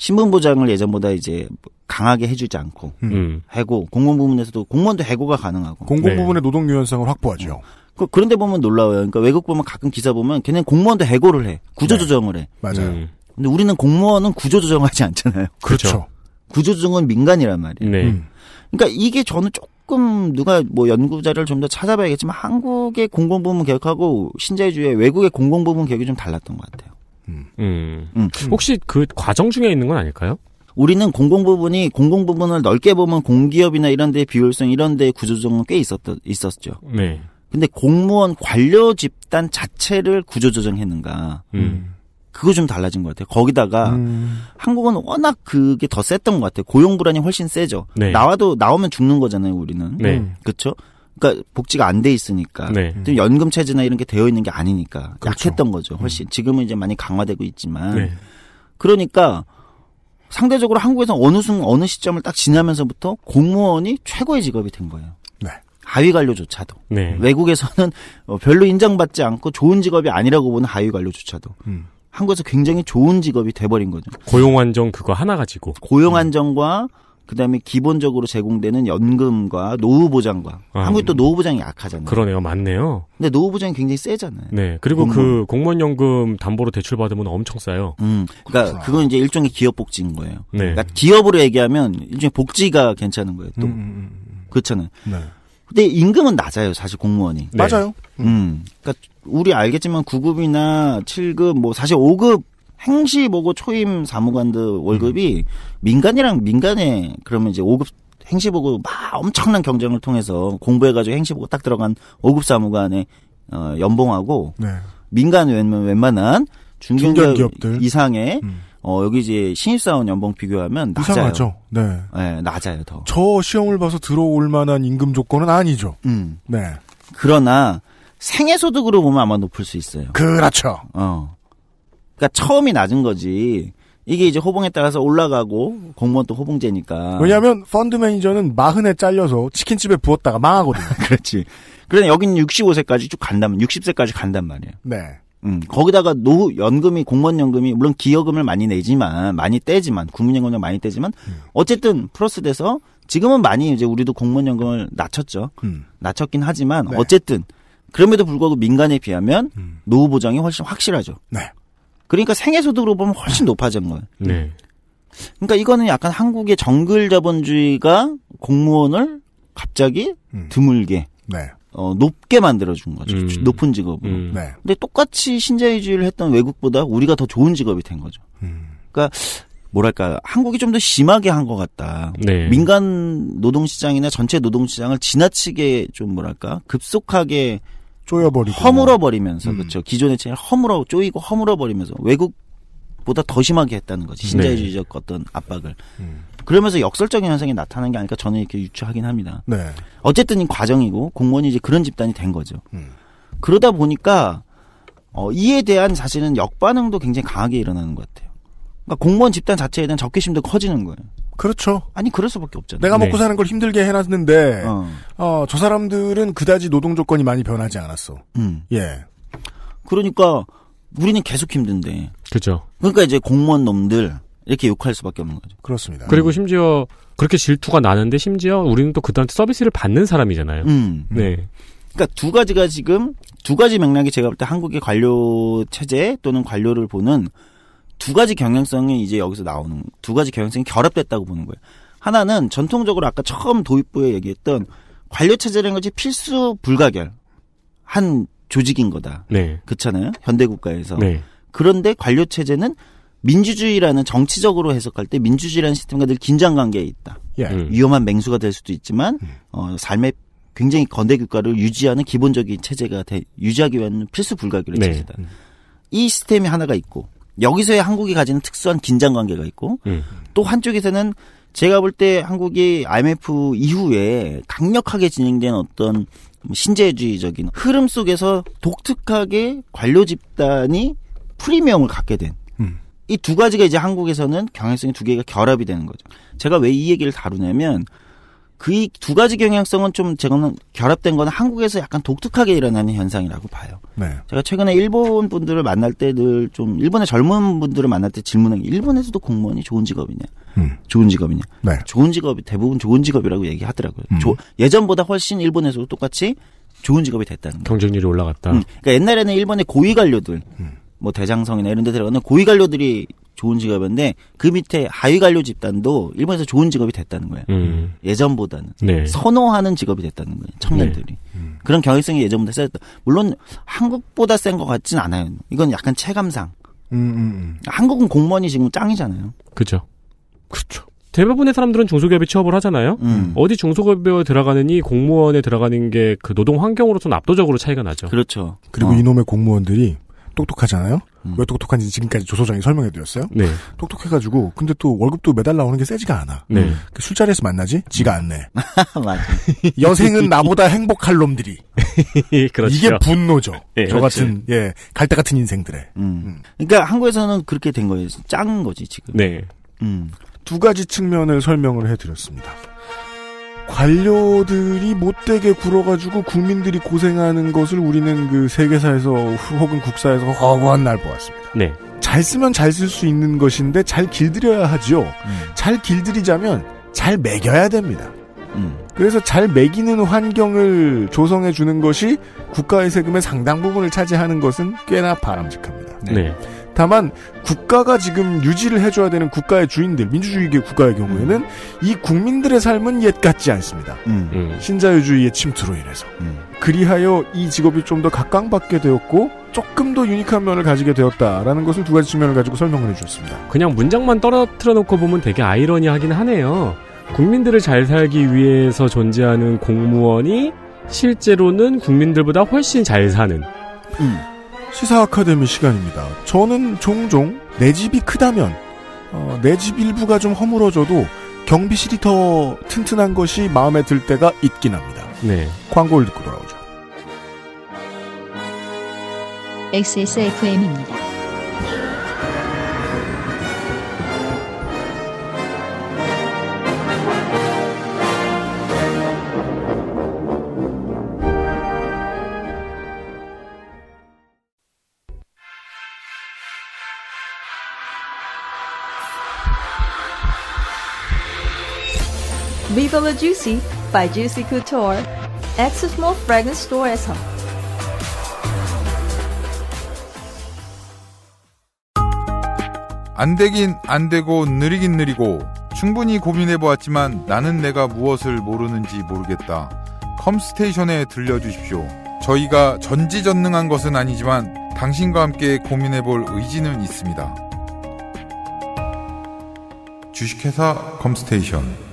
신분 보장을 예전보다 이제 강하게 해주지 않고 음. 음. 해고 공공 부문에서도 공무원도 해고가 가능하고 공공 네. 부문의 노동 유연성을 확보하죠. 음. 그, 그런데 보면 놀라워요. 그러니까 외국 보면 가끔 기사 보면 걔는 공무원도 해고를 해 구조조정을 해. 맞아요. 음. 근데 우리는 공무원은 구조조정하지 않잖아요. 그렇죠. 그렇죠. 구조조정은 민간이란 말이에요. 네. 음. 그러니까 이게 저는 조금 누가 뭐 연구자를 좀 더 찾아봐야겠지만 한국의 공공부문 개혁하고 신자유주의 외국의 공공부문 개혁이 좀 달랐던 것 같아요. 음. 음. 음. 혹시 그 과정 중에 있는 건 아닐까요? 우리는 공공 부분이 공공 부분을 넓게 보면 공기업이나 이런 데의 비효율성 이런 데의 구조조정은 꽤 있었 있었죠. 네. 근데 공무원 관료 집단 자체를 구조조정했는가? 음. 그거 좀 달라진 것 같아요. 거기다가 음. 한국은 워낙 그게 더 셌던 것 같아요. 고용 불안이 훨씬 세죠. 네. 나와도 나오면 죽는 거잖아요, 우리는. 네. 그렇죠? 그러니까 복지가 안 돼 있으니까 네. 연금 체제나 이런 게 되어 있는 게 아니니까 그렇죠. 약했던 거죠. 훨씬 음. 지금은 이제 많이 강화되고 있지만 네. 그러니까 상대적으로 한국에서 어느 순간 어느 시점을 딱 지나면서부터 공무원이 최고의 직업이 된 거예요. 네. 하위 관료조차도 네. 외국에서는 어, 별로 인정받지 않고 좋은 직업이 아니라고 보는 하위 관료조차도 음. 한국에서 굉장히 좋은 직업이 돼버린 거죠. 고용 안정 그거 하나 가지고 고용 안정과 음. 그다음에 기본적으로 제공되는 연금과 노후 보장과 아, 한국이 또 음. 노후 보장이 약하잖아요. 그러네요. 맞네요. 근데 노후 보장이 굉장히 세잖아요. 네. 그리고 공무원. 그 공무원 연금 담보로 대출 받으면 엄청 싸요. 음. 그러니까 그렇구나. 그건 이제 일종의 기업 복지인 거예요. 네. 그러니까 기업으로 얘기하면 일종의 복지가 괜찮은 거예요. 또. 음, 음, 음, 음. 그렇잖아요. 네. 근데 임금은 낮아요, 사실 공무원이. 네. 맞아요. 음. 그러니까 우리 알겠지만 9급이나 7급 뭐 사실 5급 행시보고 초임 사무관들 월급이 음. 민간이랑 민간에 그러면 이제 5급 행시보고 막 엄청난 경쟁을 통해서 공부해가지고 행시보고 딱 들어간 5급 사무관의 어, 연봉하고 네. 민간 웬만, 웬만한 중견기업 들 이상의 음. 어, 여기 이제 신입사원 연봉 비교하면 낮아요. 이상하죠. 네. 네, 낮아요, 더. 저 시험을 봐서 들어올 만한 임금 조건은 아니죠. 음. 네. 그러나 생애 소득으로 보면 아마 높을 수 있어요. 그렇죠. 어. 그러니까 처음이 낮은 거지. 이게 이제 호봉에 따라서 올라가고 공무원 또 호봉제니까. 왜냐하면 펀드 매니저는 마흔에 잘려서 치킨집에 부었다가 망하거든. 그렇지. 그래니 그러니까 여기는 65세까지 쭉 간다면 60세까지 간단 말이에요. 네. 음, 거기다가 노후 연금이 공무원 연금이 물론 기여금을 많이 내지만 많이 떼지만 국민연금을 많이 떼지만 음. 어쨌든 플러스 돼서 지금은 많이 이제 우리도 공무원 연금을 낮췄죠. 음. 낮췄긴 하지만 네. 어쨌든 그럼에도 불구하고 민간에 비하면 음. 노후 보장이 훨씬 확실하죠. 네. 그러니까 생애소득으로 보면 훨씬 높아진 거예요. 음. 네. 그러니까 이거는 약간 한국의 정글 자본주의가 공무원을 갑자기 음. 드물게 네. 어, 높게 만들어준 거죠. 음. 높은 직업으로. 음. 네. 근데 똑같이 신자유주의를 했던 외국보다 우리가 더 좋은 직업이 된 거죠. 음. 그러니까 뭐랄까 한국이 좀 더 심하게 한 것 같다. 네. 민간 노동시장이나 전체 노동시장을 지나치게 좀 뭐랄까 급속하게 쪼여버리고 허물어버리면서 음. 그렇죠. 기존의 체인 허물어 쪼이고 허물어버리면서 외국보다 더 심하게 했다는 거지 신자유주의적 네. 어떤 압박을. 음. 그러면서 역설적인 현상이 나타난 게 아닐까 저는 이렇게 유추하긴 합니다. 네. 어쨌든 이 과정이고 공무원이 이제 그런 집단이 된 거죠. 음. 그러다 보니까 어, 이에 대한 사실은 역반응도 굉장히 강하게 일어나는 것 같아요. 그러니까 공무원 집단 자체에 대한 적개심도 커지는 거예요. 그렇죠. 아니 그럴 수밖에 없잖아요. 내가 먹고 네. 사는 걸 힘들게 해놨는데 어. 어. 저 사람들은 그다지 노동 조건이 많이 변하지 않았어. 음. 예. 그러니까 우리는 계속 힘든데. 그렇죠. 그러니까 이제 공무원 놈들 이렇게 욕할 수밖에 없는 거죠. 그렇습니다. 그리고 음. 심지어 그렇게 질투가 나는데 심지어 우리는 또 그들한테 서비스를 받는 사람이잖아요. 음. 네. 그러니까 두 가지가 지금 두 가지 맥락이 제가 볼 때 한국의 관료 체제 또는 관료를 보는 두 가지 경향성이 이제 여기서 나오는 두 가지 경향성이 결합됐다고 보는 거예요. 하나는 전통적으로 아까 처음 도입부에 얘기했던 관료 체제라는 것이 필수 불가결한 조직인 거다. 네. 그렇잖아요. 현대 국가에서. 네. 그런데 관료 체제는 민주주의라는 정치적으로 해석할 때 민주주의라는 시스템과 늘 긴장 관계에 있다. 예. 음. 음. 위험한 맹수가 될 수도 있지만 음. 어, 삶의 굉장히 건대 국가를 유지하는 기본적인 체제가 돼, 유지하기 위한 필수 불가결의 네. 체제다. 이 시스템이 하나가 있고 여기서의 한국이 가지는 특수한 긴장 관계가 있고 음. 또 한쪽에서는 제가 볼 때 한국이 IMF 이후에 강력하게 진행된 어떤 신재주의적인 흐름 속에서 독특하게 관료 집단이 프리미엄을 갖게 된 음. 이두 가지가 이제 한국에서는 경향성이 두 개가 결합이 되는 거죠. 제가 왜 이 얘기를 다루냐면 그두 가지 경향성은 좀 제가는 결합된 건 한국에서 약간 독특하게 일어나는 현상이라고 봐요. 네. 제가 최근에 일본 분들을 만날 때 늘좀 일본의 젊은 분들을 만날 때 질문한 게 일본에서도 공무원이 좋은 직업이냐, 음. 좋은 직업이냐, 네. 좋은 직업이 대부분 좋은 직업이라고 얘기하더라고요. 음. 조, 예전보다 훨씬 일본에서도 똑같이 좋은 직업이 됐다는 경쟁률이 거예요. 올라갔다. 음. 그러니까 옛날에는 일본의 고위 관료들, 음. 뭐 대장성이나 이런 데 들어가는 고위 관료들이 좋은 직업인데 그 밑에 하위 관료 집단도 일본에서 좋은 직업이 됐다는 거예요. 음. 예전보다는 네. 선호하는 직업이 됐다는 거예요. 청년들이 네. 음. 그런 경향성이 예전보다 세졌다. 물론 한국보다 센 것 같진 않아요. 이건 약간 체감상. 음, 음, 음. 한국은 공무원이 지금 짱이잖아요. 그죠. 그죠 대부분의 사람들은 중소기업에 취업을 하잖아요. 음. 어디 중소기업에 들어가느니 공무원에 들어가는 게 그 노동 환경으로서는 압도적으로 차이가 나죠. 그렇죠. 그리고 어. 이놈의 공무원들이 똑똑하잖아요. 음. 왜 똑똑한지 지금까지 조소장이 설명해드렸어요. 네. 똑똑해가지고 근데 또 월급도 매달 나오는 게 세지가 않아. 네. 음. 그 술자리에서 만나지 지가 안 내. 맞아. 여생은 나보다 행복할 놈들이. 그렇죠. 이게 분노죠. 네, 저 같은 예 갈대 같은 인생들의. 음. 음. 그러니까 한국에서는 그렇게 된 거예요. 짠 거지 지금. 네. 음. 두 가지 측면을 설명을 해드렸습니다. 관료들이 못되게 굴어가지고 국민들이 고생하는 것을 우리는 그 세계사에서 혹은 국사에서 허구한 날 보았습니다. 네. 잘 쓰면 잘 쓸 수 있는 것인데 잘 길들여야 하죠. 음. 잘 길들이자면 잘매겨야 됩니다. 음. 그래서 잘매기는 환경을 조성해 주는 것이 국가의 세금의 상당 부분을 차지하는 것은 꽤나 바람직합니다. 네. 네. 다만 국가가 지금 유지를 해줘야 되는 국가의 주인들 민주주의계 국가의 경우에는 음. 이 국민들의 삶은 옛 같지 않습니다. 음. 음. 신자유주의의 침투로 인해서 음. 그리하여 이 직업이 좀 더 각광받게 되었고 조금 더 유니크한 면을 가지게 되었다라는 것을 두 가지 측면을 가지고 설명을 해주셨습니다. 그냥 문장만 떨어뜨려 놓고 보면 되게 아이러니하긴 하네요. 국민들을 잘 살기 위해서 존재하는 공무원이 실제로는 국민들보다 훨씬 잘 사는. 음. 시사 아카데미 시간입니다. 저는 종종 내 집이 크다면 어, 내집 일부가 좀 허물어져도 경비실이 더 튼튼한 것이 마음에 들 때가 있긴 합니다. 네. 광고를 듣고 돌아오죠. XSFM입니다. c by Juicy Couture, X Small Fragrance Store에서 안 되긴 안 되고 느리긴 느리고 충분히 고민해 보았지만 나는 내가 무엇을 모르는지 모르겠다. 컴스테이션에 들려주십시오. 저희가 전지전능한 것은 아니지만 당신과 함께 고민해 볼 의지는 있습니다. 주식회사 컴스테이션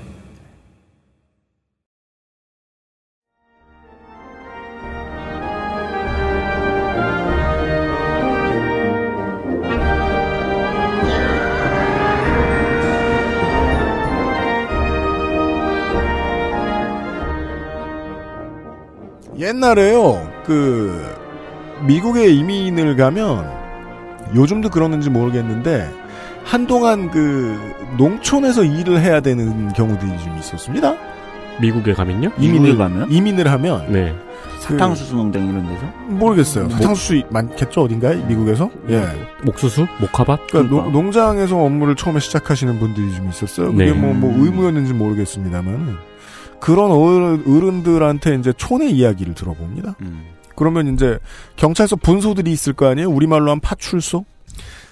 옛날에요. 그 미국에 이민을 가면 요즘도 그러는지 모르겠는데 한동안 그 농촌에서 일을 해야 되는 경우들이 좀 있었습니다. 미국에 가면요? 이민을 가면? 이민을 하면 네. 사탕수수 농장 이런 데서? 모르겠어요. 목... 사탕수수 많겠죠 어딘가에 미국에서? 네. 예. 목수수, 목화밭. 그러니까, 그 농, 그러니까. 장에서 업무를 처음에 시작하시는 분들이 좀 있었어요. 그게 네. 뭐, 뭐 의무였는지 모르겠습니다만. 그런 어른들한테 이제 촌의 이야기를 들어봅니다. 음. 그러면 이제 경찰서 분소들이 있을 거 아니에요? 우리말로 한 파출소?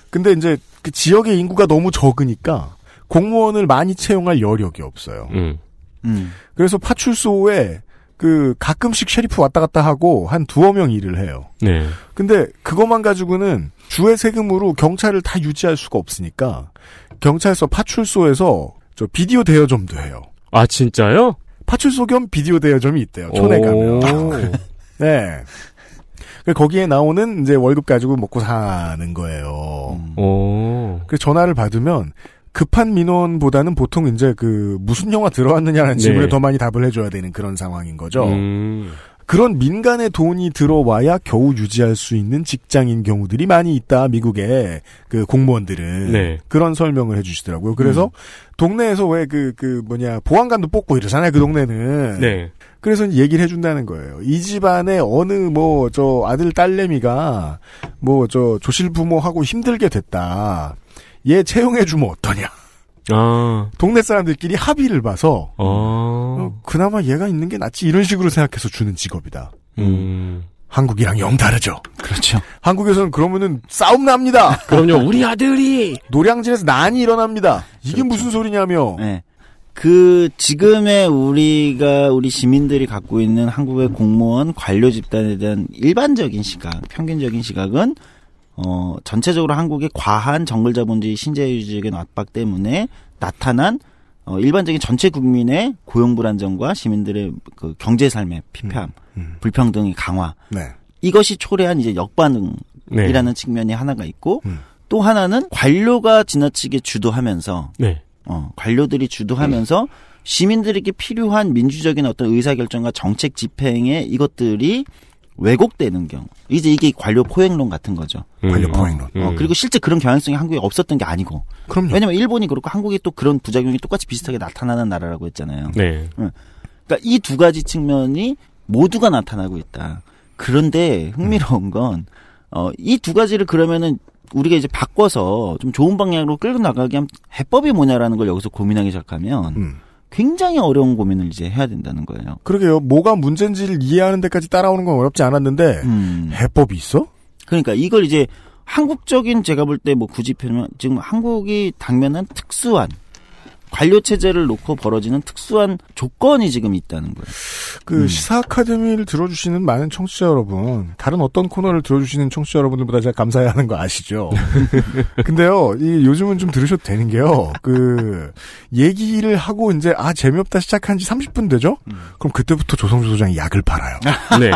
근데 이제 그 지역의 인구가 너무 적으니까 공무원을 많이 채용할 여력이 없어요. 음. 음. 그래서 파출소에 그 가끔씩 셰리프 왔다 갔다 하고 한 두어 명 일을 해요. 네. 근데 그것만 가지고는 주의 세금으로 경찰을 다 유지할 수가 없으니까 경찰서 파출소에서 저 비디오 대여점도 해요. 아 진짜요? 파출소 겸 비디오 대여점이 있대요. 촌에 가면. 아, 네. 네. 그 거기에 나오는 이제 월급 가지고 먹고 사는 거예요. 음. 그 전화를 받으면 급한 민원보다는 보통 이제 그 무슨 영화 들어왔느냐는 네. 질문에 더 많이 답을 해줘야 되는 그런 상황인 거죠. 음. 그런 민간의 돈이 들어와야 겨우 유지할 수 있는 직장인 경우들이 많이 있다 미국의 그 공무원들은 네. 그런 설명을 해주시더라고요. 그래서 음. 동네에서 왜그그 그 뭐냐 보안관도 뽑고 이러잖아요 그 동네는. 네. 그래서 얘기를 해준다는 거예요. 이 집안의 어느 뭐 저 아들 딸내미가 뭐 저 조실 부모하고 힘들게 됐다. 얘 채용해 주면 어떠냐. 아. 동네 사람들끼리 합의를 봐서 아. 어, 그나마 얘가 있는 게 낫지 이런 식으로 생각해서 주는 직업이다. 음. 음. 한국이랑 영 다르죠. 그렇죠. 한국에서는 그러면은 싸움 납니다. 그럼요. 우리 아들이 노량진에서 난이 일어납니다. 이게 그렇죠. 무슨 소리냐며. 네. 그 지금의 우리가 우리 시민들이 갖고 있는 한국의 공무원 관료 집단에 대한 일반적인 시각, 평균적인 시각은 어, 전체적으로 한국의 과한 정글 자본주의 신자유주의적인 압박 때문에 나타난 어, 일반적인 전체 국민의 고용 불안정과 시민들의 그 경제 삶의 피폐함, 음, 음. 불평등이 강화. 네. 이것이 초래한 이제 역반응이라는 네. 측면이 하나가 있고 음. 또 하나는 관료가 지나치게 주도하면서 네. 어, 관료들이 주도하면서 시민들에게 필요한 민주적인 어떤 의사결정과 정책 집행에 이것들이 왜곡되는 경우. 이제 이게 관료 포획론 같은 거죠. 음. 관료 포획론. 음. 어, 그리고 실제 그런 경향성이 한국에 없었던 게 아니고. 그럼요. 왜냐면 일본이 그렇고 한국이 또 그런 부작용이 똑같이 비슷하게 나타나는 나라라고 했잖아요. 네. 음. 그러니까 이 두 가지 측면이 모두가 나타나고 있다. 그런데 흥미로운 음. 건, 어, 이 두 가지를 그러면은 우리가 이제 바꿔서 좀 좋은 방향으로 끌고 나가게 하면 해법이 뭐냐라는 걸 여기서 고민하기 시작하면, 음. 굉장히 어려운 고민을 이제 해야 된다는 거예요. 그러게요. 뭐가 문제인지를 이해하는 데까지 따라오는 건 어렵지 않았는데 음. 해법이 있어? 그러니까 이걸 이제 한국적인 제가 볼 때 뭐 굳이 표현하면 지금 한국이 당면한 특수한 관료 체제를 놓고 벌어지는 특수한 조건이 지금 있다는 거예요. 그 음. 시사 아카데미를 들어주시는 많은 청취자 여러분, 다른 어떤 코너를 들어주시는 청취자 여러분들보다 제가 감사해야 하는 거 아시죠? 근데요, 이 요즘은 좀 들으셔도 되는 게요. 그 얘기를 하고 이제 아 재미없다 시작한 지 30분 되죠? 음. 그럼 그때부터 조성주 소장이 약을 팔아요. 네.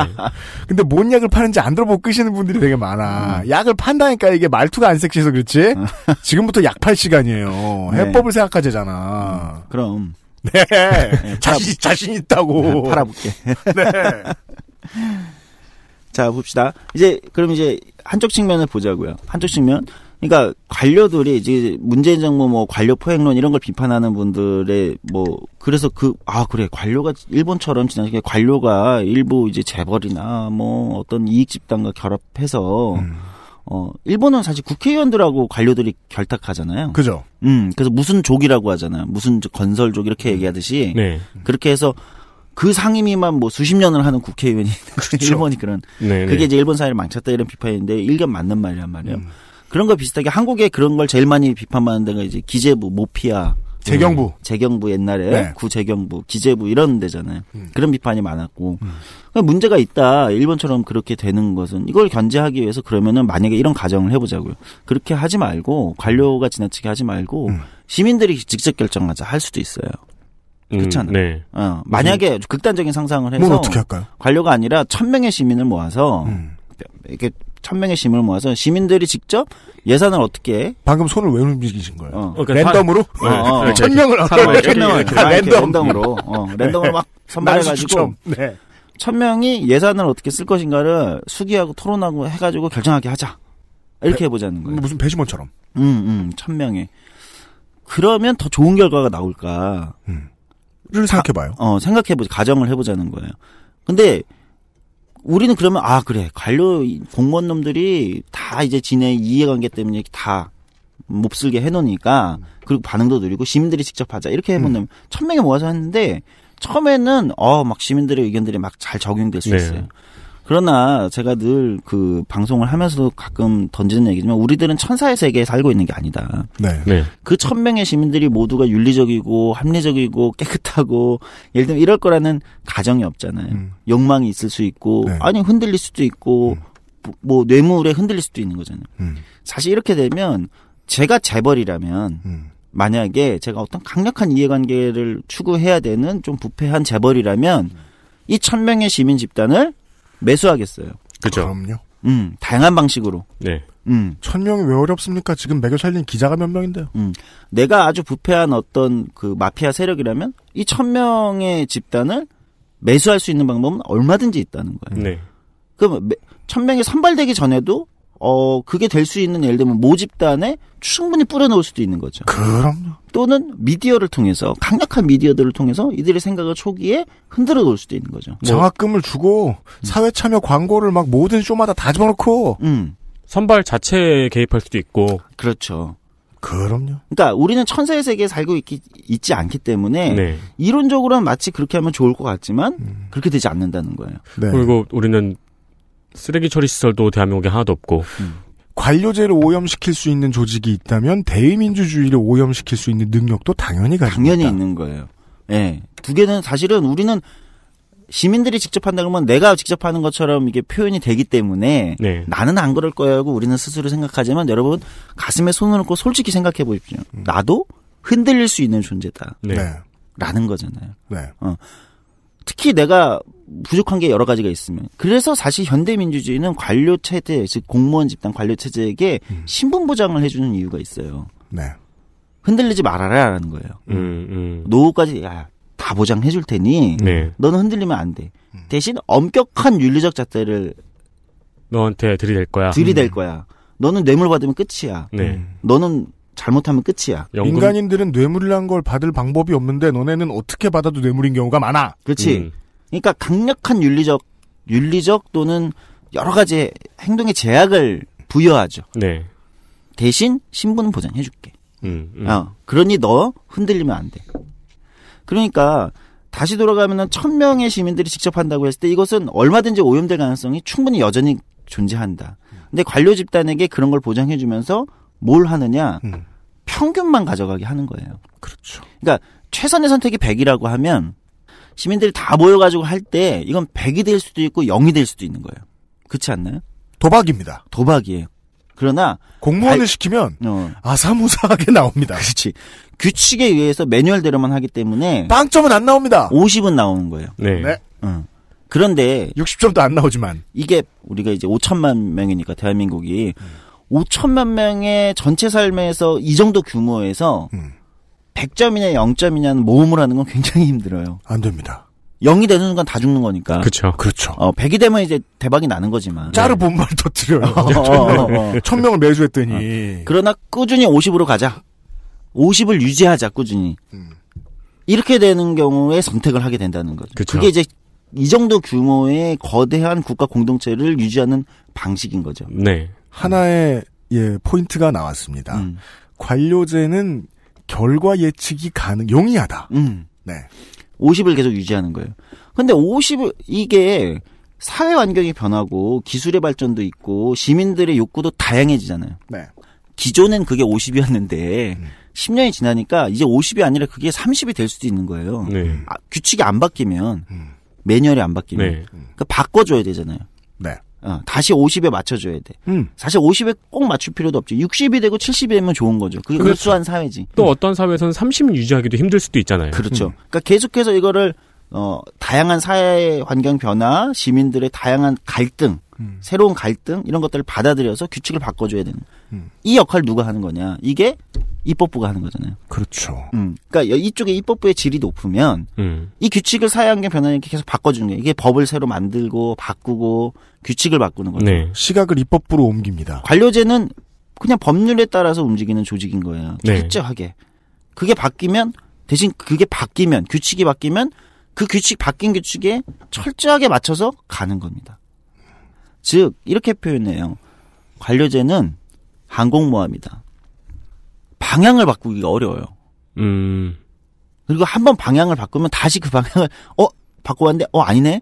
근데 뭔 약을 파는지 안 들어보고 끄시는 분들이 되게 많아. 음. 약을 판다니까 이게 말투가 안 섹시해서 그렇지. 음. 지금부터 약팔 시간이에요. 네. 해법을 네. 생각하자잖아. 음, 그럼. 네. 네 자신, 자신 있다고. 네, 팔아볼게. 네. 자, 봅시다. 이제, 그럼 이제, 한쪽 측면을 보자고요. 한쪽 측면. 그러니까, 관료들이, 이제, 문재인 정부 뭐, 관료 포획론 이런 걸 비판하는 분들의, 뭐, 그래서 그, 아, 그래. 관료가, 일본처럼 지나치게 관료가 일부 이제 재벌이나 뭐, 어떤 이익 집단과 결합해서, 음. 어, 일본은 사실 국회의원들하고 관료들이 결탁하잖아요. 그죠. 음, 그래서 무슨 족이라고 하잖아요. 무슨 건설족 이렇게 음. 얘기하듯이. 네. 그렇게 해서 그 상임위만 뭐 수십 년을 하는 국회의원이 그렇죠. 일본이 그런. 네네. 네. 그게 이제 일본 사회를 망쳤다 이런 비판인데 일견 맞는 말이란 말이에요. 음. 그런 거 비슷하게 한국에 그런 걸 제일 많이 비판받는 데가 이제 기재부, 모피아, 재경부. 음, 재경부 옛날에 네. 구재경부, 기재부 이런 데잖아요. 음. 그런 비판이 많았고. 음. 그러니까 문제가 있다. 일본처럼 그렇게 되는 것은 이걸 견제하기 위해서 그러면은 만약에 이런 가정을 해보자고요. 그렇게 하지 말고 관료가 지나치게 하지 말고 음. 시민들이 직접 결정하자 할 수도 있어요. 음, 그렇잖아요. 네. 어, 만약에 극단적인 상상을 해서 관료가 아니라 천 명의 시민을 모아서 음. 이렇게 1 0 0 0명의 심을 모아서 시민들이 직접 예산을 어떻게 방금 손을 왜 움직이신 거예요? 어. 그러니까 랜덤으로 네. 어, 0 0 0 명을 천 명을 랜덤. 으로 어, 랜덤으로 막 선발해가지고 네. 0 명이 예산을 어떻게 쓸 것인가를 수기하고 토론하고 해가지고 결정하게 하자 이렇게 해보자는 거예요. 무슨 배심원처럼. 음, 음, 천 명이 그러면 더 좋은 결과가 나올까를 음. 생각해봐요. 어, 생각해보자 가정을 해보자는 거예요. 근데 우리는 그러면 아 그래 관료 공무원놈들이 다 이제 지네 이해관계 때문에 다 몹쓸게 해놓으니까 그리고 반응도 느리고 시민들이 직접 하자 이렇게 해보면 음. 천 명이 모아서 했는데 처음에는 어 막 시민들의 의견들이 막 잘 적용될 수 네. 있어요. 그러나 제가 늘 그 방송을 하면서도 가끔 던지는 얘기지만 우리들은 천사의 세계에 살고 있는 게 아니다. 네. 네. 그 천명의 시민들이 모두가 윤리적이고 합리적이고 깨끗하고 예를 들면 이럴 거라는 가정이 없잖아요. 음. 욕망이 있을 수 있고 네. 아니 흔들릴 수도 있고 음. 뭐, 뭐 뇌물에 흔들릴 수도 있는 거잖아요. 음. 사실 이렇게 되면 제가 재벌이라면 음. 만약에 제가 어떤 강력한 이해관계를 추구해야 되는 좀 부패한 재벌이라면 이 천명의 시민 집단을 매수하겠어요. 그죠. 그럼요. 음, 다양한 방식으로. 네. 음. 천 명이 왜 어렵습니까? 지금 매겨 살린 기자가 몇 명인데요. 음. 내가 아주 부패한 어떤 그 마피아 세력이라면 이 천 명의 집단을 매수할 수 있는 방법은 얼마든지 있다는 거예요. 네. 그럼 천 명이 선발되기 전에도 어, 그게 될 수 있는 예를 들면 모집단에 충분히 뿌려놓을 수도 있는 거죠. 그럼요. 또는 미디어를 통해서 강력한 미디어들을 통해서 이들의 생각을 초기에 흔들어 놓을 수도 있는 거죠. 뭐 장학금을 주고 음. 사회 참여 광고를 막 모든 쇼마다 다 집어넣고 음. 선발 자체에 개입할 수도 있고. 그렇죠. 그럼요. 그러니까 우리는 천사의 세계에 살고 있기, 있지 않기 때문에 네. 이론적으로는 마치 그렇게 하면 좋을 것 같지만 음. 그렇게 되지 않는다는 거예요. 네. 그리고 우리는 쓰레기 처리 시설도 대한민국에 하나도 없고 음. 관료제를 오염시킬 수 있는 조직이 있다면 대의민주주의를 오염시킬 수 있는 능력도 당연히 가지고 당연히 있다. 있는 거예요. 예. 네. 두 개는 사실은 우리는 시민들이 직접 한다 그러면 내가 직접 하는 것처럼 이게 표현이 되기 때문에 네. 나는 안 그럴 거야 하고 우리는 스스로 생각하지만 여러분 가슴에 손을 얹고 솔직히 생각해 보십시오. 음. 나도 흔들릴 수 있는 존재다. 네. 라는 네. 거잖아요. 네. 어. 특히 내가 부족한 게 여러 가지가 있으면 그래서 사실 현대민주주의는 관료 체제 즉 공무원 집단 관료 체제에게 음. 신분 보장을 해주는 이유가 있어요. 네. 흔들리지 말아라라는 거예요. 음, 음. 노후까지 야, 다 보장해줄 테니 네. 너는 흔들리면 안 돼. 음. 대신 엄격한 윤리적 잣대를 너한테 들이댈 거야. 들이댈 음. 거야. 너는 뇌물 받으면 끝이야. 네. 너는 잘못하면 끝이야. 연금... 민간인들은 뇌물이란 걸 받을 방법이 없는데 너네는 어떻게 받아도 뇌물인 경우가 많아. 그렇지. 음. 그러니까 강력한 윤리적 윤리적 또는 여러 가지 행동의 제약을 부여하죠. 네. 대신 신분은 보장해줄게. 음, 음. 어, 그러니 너 흔들리면 안 돼. 그러니까 다시 돌아가면은 천 명의 시민들이 직접 한다고 했을 때 이것은 얼마든지 오염될 가능성이 충분히 여전히 존재한다. 근데 관료 집단에게 그런 걸 보장해주면서 뭘 하느냐 음. 평균만 가져가게 하는 거예요. 그렇죠. 그러니까 최선의 선택이 100이라고 하면 시민들이 다 모여가지고 할 때 이건 100이 될 수도 있고 0이 될 수도 있는 거예요. 그렇지 않나요? 도박입니다. 도박이에요. 그러나 공무원을 아, 시키면 어. 아사무사하게 나옵니다. 그렇지. 규칙에 의해서 매뉴얼대로만 하기 때문에 빵점은 안 나옵니다. 50은 나오는 거예요. 네. 네. 어. 그런데 60점도 안 나오지만 이게 우리가 이제 5천만 명이니까 대한민국이 음. 5천만 명의 전체 삶에서 이 정도 규모에서 음. 100점이냐 0점이냐는 모험을 하는 건 굉장히 힘들어요. 안 됩니다. 0이 되는 순간 다 죽는 거니까. 그렇죠. 그렇죠. 어, 100이 되면 이제 대박이 나는 거지만. 짜르 네. 본발 터뜨려요. 어, 어, 어, 어. 천명을 매수 했더니. 그러나 꾸준히 50으로 가자. 50을 유지하자, 꾸준히. 음. 이렇게 되는 경우에 선택을 하게 된다는 거죠. 그쵸. 그게 이제 이 정도 규모의 거대한 국가 공동체를 유지하는 방식인 거죠. 네. 하나의 예 포인트가 나왔습니다. 음. 관료제는 결과 예측이 가능 용이하다. 음. 네. 50을 계속 유지하는 거예요. 근데 50을 이게 사회 환경이 변하고 기술의 발전도 있고 시민들의 욕구도 다양해지잖아요. 네. 기존엔 그게 50이었는데 음. 10년이 지나니까 이제 50이 아니라 그게 30이 될 수도 있는 거예요. 네. 아, 규칙이 안 바뀌면 음. 매뉴얼이안 바뀌면 네. 그러니까 바꿔줘야 되잖아요. 네. 어, 다시 50에 맞춰줘야 돼. 음. 사실 50에 꼭 맞출 필요도 없죠. 60이 되고 70이 되면 좋은 거죠. 그게 그렇죠. 우수한 사회지. 또 어떤 사회에서는 30 유지하기도 힘들 수도 있잖아요. 그렇죠. 음. 그러니까 계속해서 이거를 어, 다양한 사회 환경 변화, 시민들의 다양한 갈등, 음. 새로운 갈등 이런 것들을 받아들여서 규칙을 바꿔줘야 되는. 음. 이 역할 을 누가 하는 거냐? 이게 입법부가 하는 거잖아요. 그렇죠. 음, 그러니까 이쪽에 입법부의 질이 높으면 음. 이 규칙을 사회 환경 변화에 계속 바꿔주는 게 이게 법을 새로 만들고 바꾸고 규칙을 바꾸는 거죠. 네. 시각을 입법부로 옮깁니다. 관료제는 그냥 법률에 따라서 움직이는 조직인 거예요. 네. 철저하게. 그게 바뀌면 대신 그게 바뀌면 규칙이 바뀌면 그 규칙 바뀐 규칙에 철저하게 맞춰서 가는 겁니다. 즉 이렇게 표현해요. 관료제는 항공모함이다. 방향을 바꾸기가 어려워요. 음. 그리고 한 번 방향을 바꾸면 다시 그 방향을 어 바꿔왔는데 어 아니네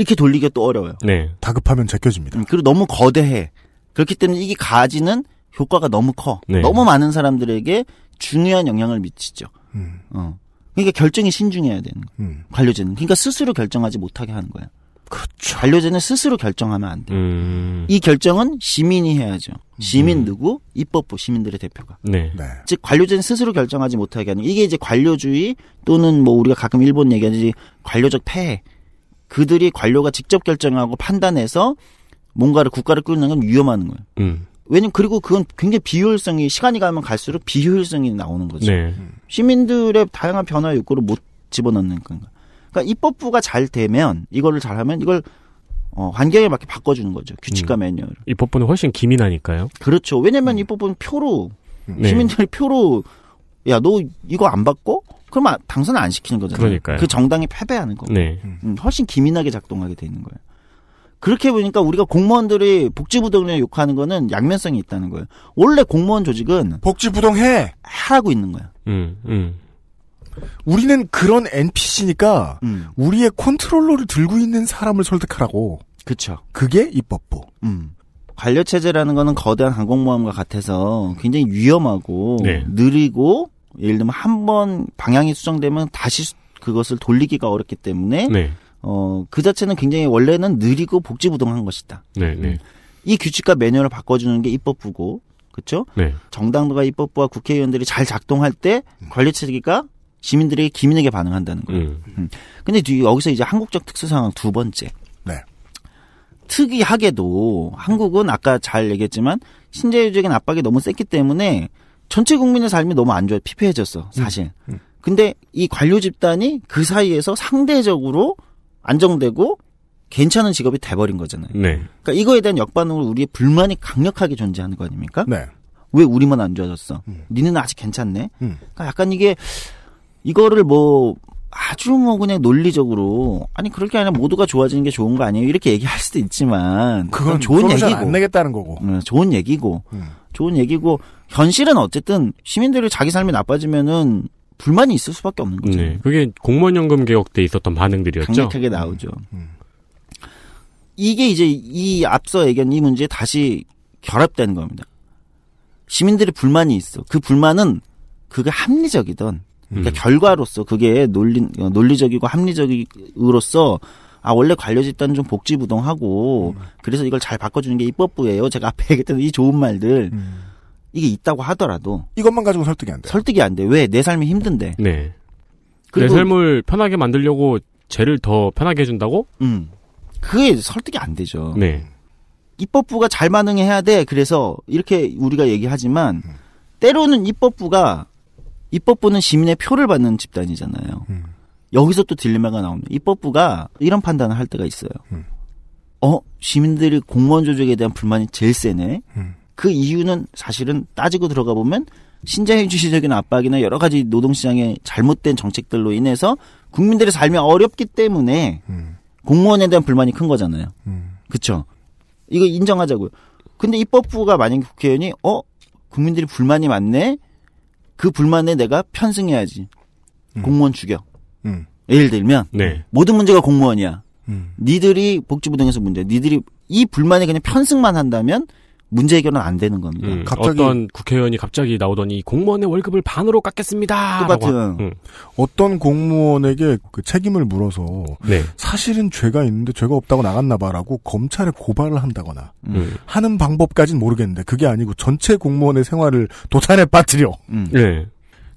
이렇게 돌리기가 또 어려워요. 네. 다급하면 제껴집니다. 음, 그리고 너무 거대해. 그렇기 때문에 이게 가지는 효과가 너무 커. 네. 너무 많은 사람들에게 중요한 영향을 미치죠. 음. 어. 그러니까 결정이 신중해야 되는 거. 음. 관료제는 그러니까 스스로 결정하지 못하게 하는 거예요. 그렇죠. 관료제는 스스로 결정하면 안 돼. 음. 이 결정은 시민이 해야죠. 음. 시민 누구? 입법부 시민들의 대표가. 네. 네. 즉 관료제는 스스로 결정하지 못하게 하는 이게 이제 관료주의 또는 뭐 우리가 가끔 일본 얘기하는지 관료적 폐해 그들이 관료가 직접 결정하고 판단해서 뭔가를 국가를 끌는건 위험하는 거예요. 음. 왜냐면 그리고 그건 굉장히 비효율성이 시간이 가면 갈수록 비효율성이 나오는 거죠. 네. 시민들의 다양한 변화 욕구를 못 집어넣는 건가. 그러니까 입법부가 잘 되면 이거를 잘하면 이걸 어, 환경에 맞게 바꿔주는 거죠. 규칙과 음. 매뉴얼. 입법부는 훨씬 기민하니까요. 그렇죠. 왜냐면 음. 입법부는 표로 네. 시민들이 네. 표로 야 너 이거 안 바꿔? 그러면 아, 당선 안 시키는 거잖아요. 그러니까요. 그 정당이 패배하는 거 네. 음, 훨씬 기민하게 작동하게 돼 있는 거예요. 그렇게 보니까 우리가 공무원들이 복지부동을 욕하는 거는 양면성이 있다는 거예요. 원래 공무원 조직은 복지부동해 하라고 있는 거예요. 음, 음. 우리는 그런 NPC니까 음. 우리의 컨트롤러를 들고 있는 사람을 설득하라고. 그렇죠. 그게 입법부. 음. 관료 체제라는 거는 거대한 항공모함과 같아서 굉장히 위험하고 네. 느리고 예를 들면 한 번 방향이 수정되면 다시 그것을 돌리기가 어렵기 때문에 네. 어, 그 자체는 굉장히 원래는 느리고 복지부동한 것이다. 네, 네. 음. 이 규칙과 매뉴얼을 바꿔주는 게 입법부고 그렇죠? 정당도가 입법부와 국회의원들이 잘 작동할 때 관리 체계가 시민들에게기민하게 반응한다는 거예요. 음. 음. 근데 뒤 여기서 이제 한국적 특수상황 두 번째. 네. 특이하게도 한국은 아까 잘 얘기했지만 신자유적인 압박이 너무 셌기 때문에 전체 국민의 삶이 너무 안 좋아 피폐해졌어 음. 사실. 음, 음. 근데 이 관료 집단이 그 사이에서 상대적으로 안정되고 괜찮은 직업이 돼버린 거잖아요. 네. 그러니까 이거에 대한 역반응으로 우리의 불만이 강력하게 존재하는 거 아닙니까? 네. 왜 우리만 안 좋아졌어? 음. 니는 아직 괜찮네. 음. 그러니까 약간 이게 이거를 뭐 아주 뭐 그냥 논리적으로 아니 그럴 게 아니라 모두가 좋아지는 게 좋은 거 아니에요 이렇게 얘기할 수도 있지만 그건 좋은 얘기고 안 내겠다는 거고 음, 좋은 얘기고 음. 좋은 얘기고 현실은 어쨌든 시민들이 자기 삶이 나빠지면은 불만이 있을 수밖에 없는 거죠. 네, 그게 공무원연금 개혁 때 있었던 반응들이었죠. 강력하게 음. 나오죠. 음. 음. 이게 이제 이 앞서 얘기한 이 문제에 다시 결합된 겁니다. 시민들의 불만이 있어. 그 불만은 그게 합리적이던 그러니까 음. 결과로서 그게 논리 어, 논리적이고 합리적으로서 아 원래 관료 집단 좀 복지부동하고 음. 그래서 이걸 잘 바꿔주는 게 입법부예요. 제가 앞에 얘기했던 이 좋은 말들. 음. 이게 있다고 하더라도 이것만 가지고 설득이 안 돼. 설득이 안 돼. 왜내 삶이 힘든데. 네. 내 삶을 편하게 만들려고 죄를 더 편하게 해준다고? 음. 그게 설득이 안 되죠. 네. 입법부가 잘 반응해야 돼. 그래서 이렇게 우리가 얘기하지만 음. 때로는 입법부가 입법부는 시민의 표를 받는 집단이잖아요. 음. 여기서 또 딜레마가 나옵니다. 입법부가 이런 판단을 할 때가 있어요. 음. 어 시민들이 공무원 조직에 대한 불만이 제일 세네. 음. 그 이유는 사실은 따지고 들어가 보면 신자유주시적인 압박이나 여러 가지 노동시장의 잘못된 정책들로 인해서 국민들의 삶이 어렵기 때문에 음. 공무원에 대한 불만이 큰 거잖아요. 음. 그렇죠? 이거 인정하자고요. 근데 입법부가 만약 에 국회의원이 어 국민들이 불만이 많네. 그 불만에 내가 편승해야지. 음. 공무원 죽여. 음. 예를 들면 네. 모든 문제가 공무원이야. 음. 니들이 복지부 등에서 문제. 니들이 이 불만에 그냥 편승만 한다면 문제 해결은 안 되는 겁니다. 음, 갑자기 어떤 국회의원이 갑자기 나오더니 공무원의 월급을 반으로 깎겠습니다. 똑같은 음. 음. 어떤 공무원에게 그 책임을 물어서 네. 사실은 죄가 있는데 죄가 없다고 나갔나봐라고 검찰에 고발을 한다거나 음. 음. 하는 방법까지는 모르겠는데 그게 아니고 전체 공무원의 생활을 도산에 빠뜨려. 음. 네.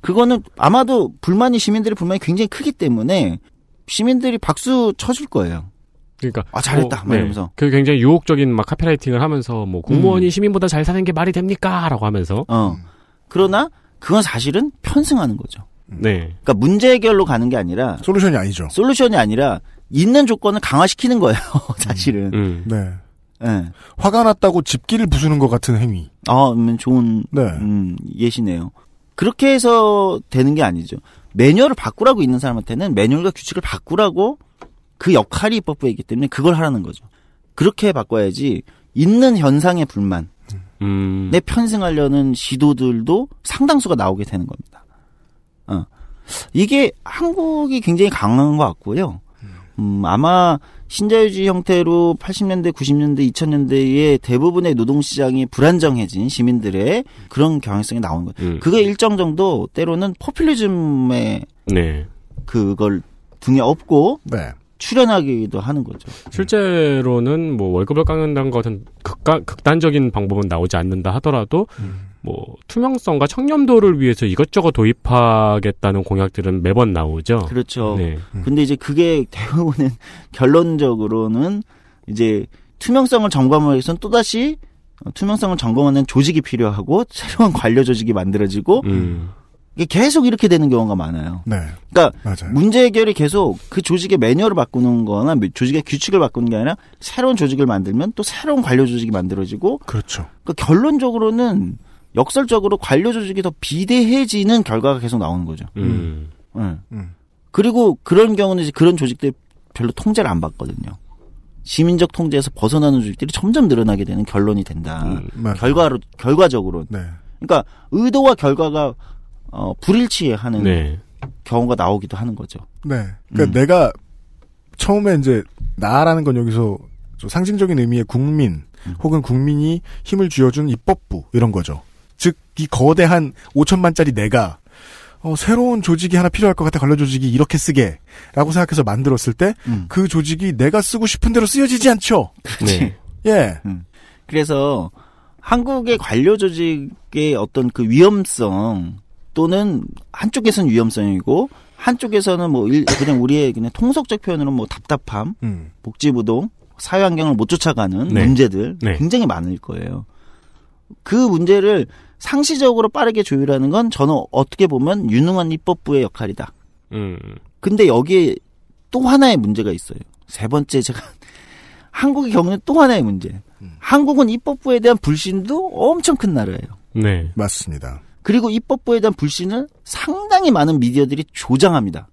그거는 아마도 불만이 시민들의 불만이 굉장히 크기 때문에 시민들이 박수 쳐줄 거예요. 그러니까 아 잘했다. 뭐, 네. 이러면서 그 굉장히 유혹적인 막 카피라이팅을 하면서 뭐 공무원이 음. 시민보다 잘 사는 게 말이 됩니까라고 하면서 어. 그러나 그건 사실은 편승하는 거죠. 네. 그러니까 문제 해결로 가는 게 아니라 솔루션이 아니죠. 솔루션이 아니라 있는 조건을 강화시키는 거예요. 사실은. 음. 음. 네. 네. 화가 났다고 집기를 부수는 것 같은 행위. 아, 음, 좋은 네. 음, 예시네요. 그렇게 해서 되는 게 아니죠. 매뉴얼을 바꾸라고 있는 사람한테는 매뉴얼과 규칙을 바꾸라고 그 역할이 입법부이기 때문에 그걸 하라는 거죠. 그렇게 바꿔야지 있는 현상의 불만내 음. 편승하려는 시도들도 상당수가 나오게 되는 겁니다. 어. 이게 한국이 굉장히 강한 것 같고요. 음, 아마 신자유주의 형태로 80년대, 90년대, 2000년대에 대부분의 노동시장이 불안정해진 시민들의 그런 경향성이 나오는 거예요. 음. 그게 일정 정도 때로는 포퓰리즘의 네. 그걸 등에 업고 네. 출연하기도 하는 거죠. 실제로는 뭐 월급을 깎는다는 같은 극단, 극단적인 방법은 나오지 않는다 하더라도 음. 뭐 투명성과 청렴도를 위해서 이것저것 도입하겠다는 공약들은 매번 나오죠. 그렇죠. 네. 음. 근데 이제 그게 대부분은 결론적으로는 이제 투명성을 점검하기 위해서는 또다시 어, 투명성을 점검하는 조직이 필요하고 새로운 관료 조직이 만들어지고 음. 이게 계속 이렇게 되는 경우가 많아요. 네. 그러니까 맞아요. 문제 해결이 계속 그 조직의 매뉴얼을 바꾸는 거나 조직의 규칙을 바꾸는 게 아니라 새로운 조직을 만들면 또 새로운 관료 조직이 만들어지고 그렇죠. 그러니까 결론적으로는 역설적으로 관료 조직이 더 비대해지는 결과가 계속 나오는 거죠. 음. 네. 음. 그리고 그런 경우는 이제 그런 조직들 별로 통제를 안 받거든요. 시민적 통제에서 벗어나는 조직들이 점점 늘어나게 되는 결론이 된다. 음, 결과로 결과적으로. 네. 그러니까 의도와 결과가 어, 불일치하는 네. 경우가 나오기도 하는 거죠. 네. 그러니까 음. 내가 처음에 이제 나라는 건 여기서 상징적인 의미의 국민 음. 혹은 국민이 힘을 쥐어준 입법부 이런 거죠. 즉 이 거대한 5천만짜리 내가 어, 새로운 조직이 하나 필요할 것 같아 관료 조직이 이렇게 쓰게라고 생각해서 만들었을 때그 음. 그 조직이 내가 쓰고 싶은 대로 쓰여지지 않죠. 그렇지. 네. 예. 음. 그래서 한국의 관료 조직의 어떤 그 위험성 또는 한쪽에서는 위험성이고 한쪽에서는 뭐 일, 그냥 우리의 그냥 통속적 표현으로뭐 답답함, 음. 복지부동, 사회 환경을 못 쫓아가는 네. 문제들 네. 굉장히 많을 거예요. 그 문제를 상시적으로 빠르게 조율하는 건 저는 어떻게 보면 유능한 입법부의 역할이다. 음. 근데 여기에 또 하나의 문제가 있어요. 세 번째 제가 한국이 겪는 또 하나의 문제. 음. 한국은 입법부에 대한 불신도 엄청 큰 나라예요. 네. 맞습니다. 그리고 입법부에 대한 불신을 상당히 많은 미디어들이 조장합니다.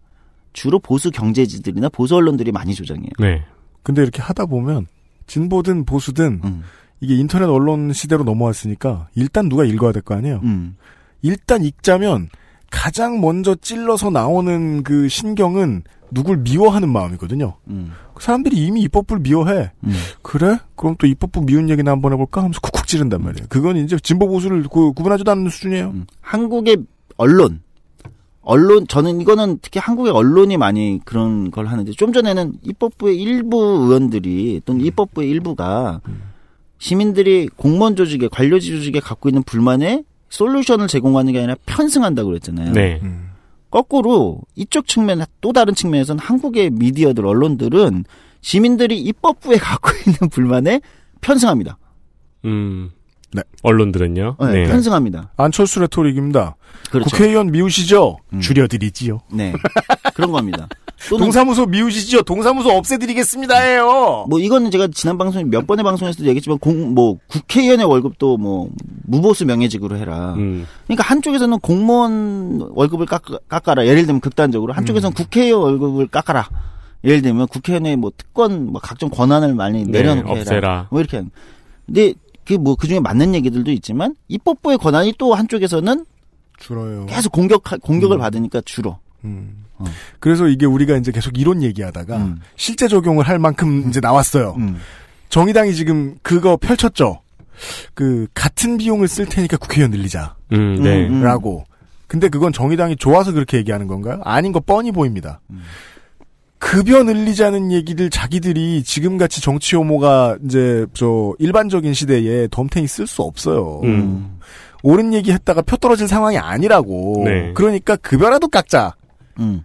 주로 보수 경제지들이나 보수 언론들이 많이 조장해요. 네. 근데 이렇게 하다 보면 진보든 보수든 음. 이게 인터넷 언론 시대로 넘어왔으니까 일단 누가 읽어야 될 거 아니에요. 음. 일단 읽자면 가장 먼저 찔러서 나오는 그 신경은 누굴 미워하는 마음이거든요. 음. 그 사람들이 이미 입법부를 미워해. 음. 그래? 그럼 또 입법부 미운 얘기나 한번 해볼까? 하면서 쿡쿡 찌른단 말이에요. 그건 이제 진보 보수를 그 구분하지도 않는 수준이에요. 음. 한국의 언론. 언론, 저는 이거는 특히 한국의 언론이 많이 그런 걸 하는데, 좀 전에는 입법부의 일부 의원들이, 또는 음. 입법부의 일부가, 시민들이 공무원 조직에, 관료지 조직에 갖고 있는 불만에 솔루션을 제공하는 게 아니라 편승한다고 그랬잖아요. 네. 음. 거꾸로 이쪽 측면 또 다른 측면에서는 한국의 미디어들 언론들은 시민들이 입법부에 갖고 있는 불만에 편승합니다. 음. 네. 언론들은요? 네, 네. 편승합니다. 안철수 레토릭입니다. 그렇죠. 국회의원 미우시죠? 음. 줄여드리지요. 네. 그런 겁니다. 동사무소 미우시죠? 동사무소 없애드리겠습니다예요. 뭐 이거는 제가 지난 방송에 몇 번의 방송에서도 얘기했지만 공 뭐 국회의원의 월급도 뭐 무보수 명예직으로 해라. 음. 그러니까 한쪽에서는 공무원 월급을 깎, 아라 예를 들면 극단적으로 한쪽에서는 음. 국회의원 월급을 깎아라. 예를 들면 국회의원의 뭐 특권 뭐 각종 권한을 많이 네, 내려놓게 네, 해라. 뭐 이렇게. 근데 그 뭐 그중에 맞는 얘기들도 있지만 입법부의 권한이 또 한쪽에서는 줄어요. 계속 공격 공격을 음. 받으니까 줄어. 음. 어. 그래서 이게 우리가 이제 계속 이론 얘기하다가 음. 실제 적용을 할 만큼 음. 이제 나왔어요. 음. 정의당이 지금 그거 펼쳤죠. 그 같은 비용을 쓸 테니까 국회의원 늘리자. 음, 네. 라고. 근데 그건 정의당이 좋아서 그렇게 얘기하는 건가요? 아닌 거 뻔히 보입니다. 급여 늘리자는 얘기들 자기들이 지금같이 정치 혐오가 이제 저 일반적인 시대에 덤탱이 쓸 수 없어요. 음. 옳은 얘기 했다가 표 떨어질 상황이 아니라고. 네. 그러니까 급여라도 깎자. 음.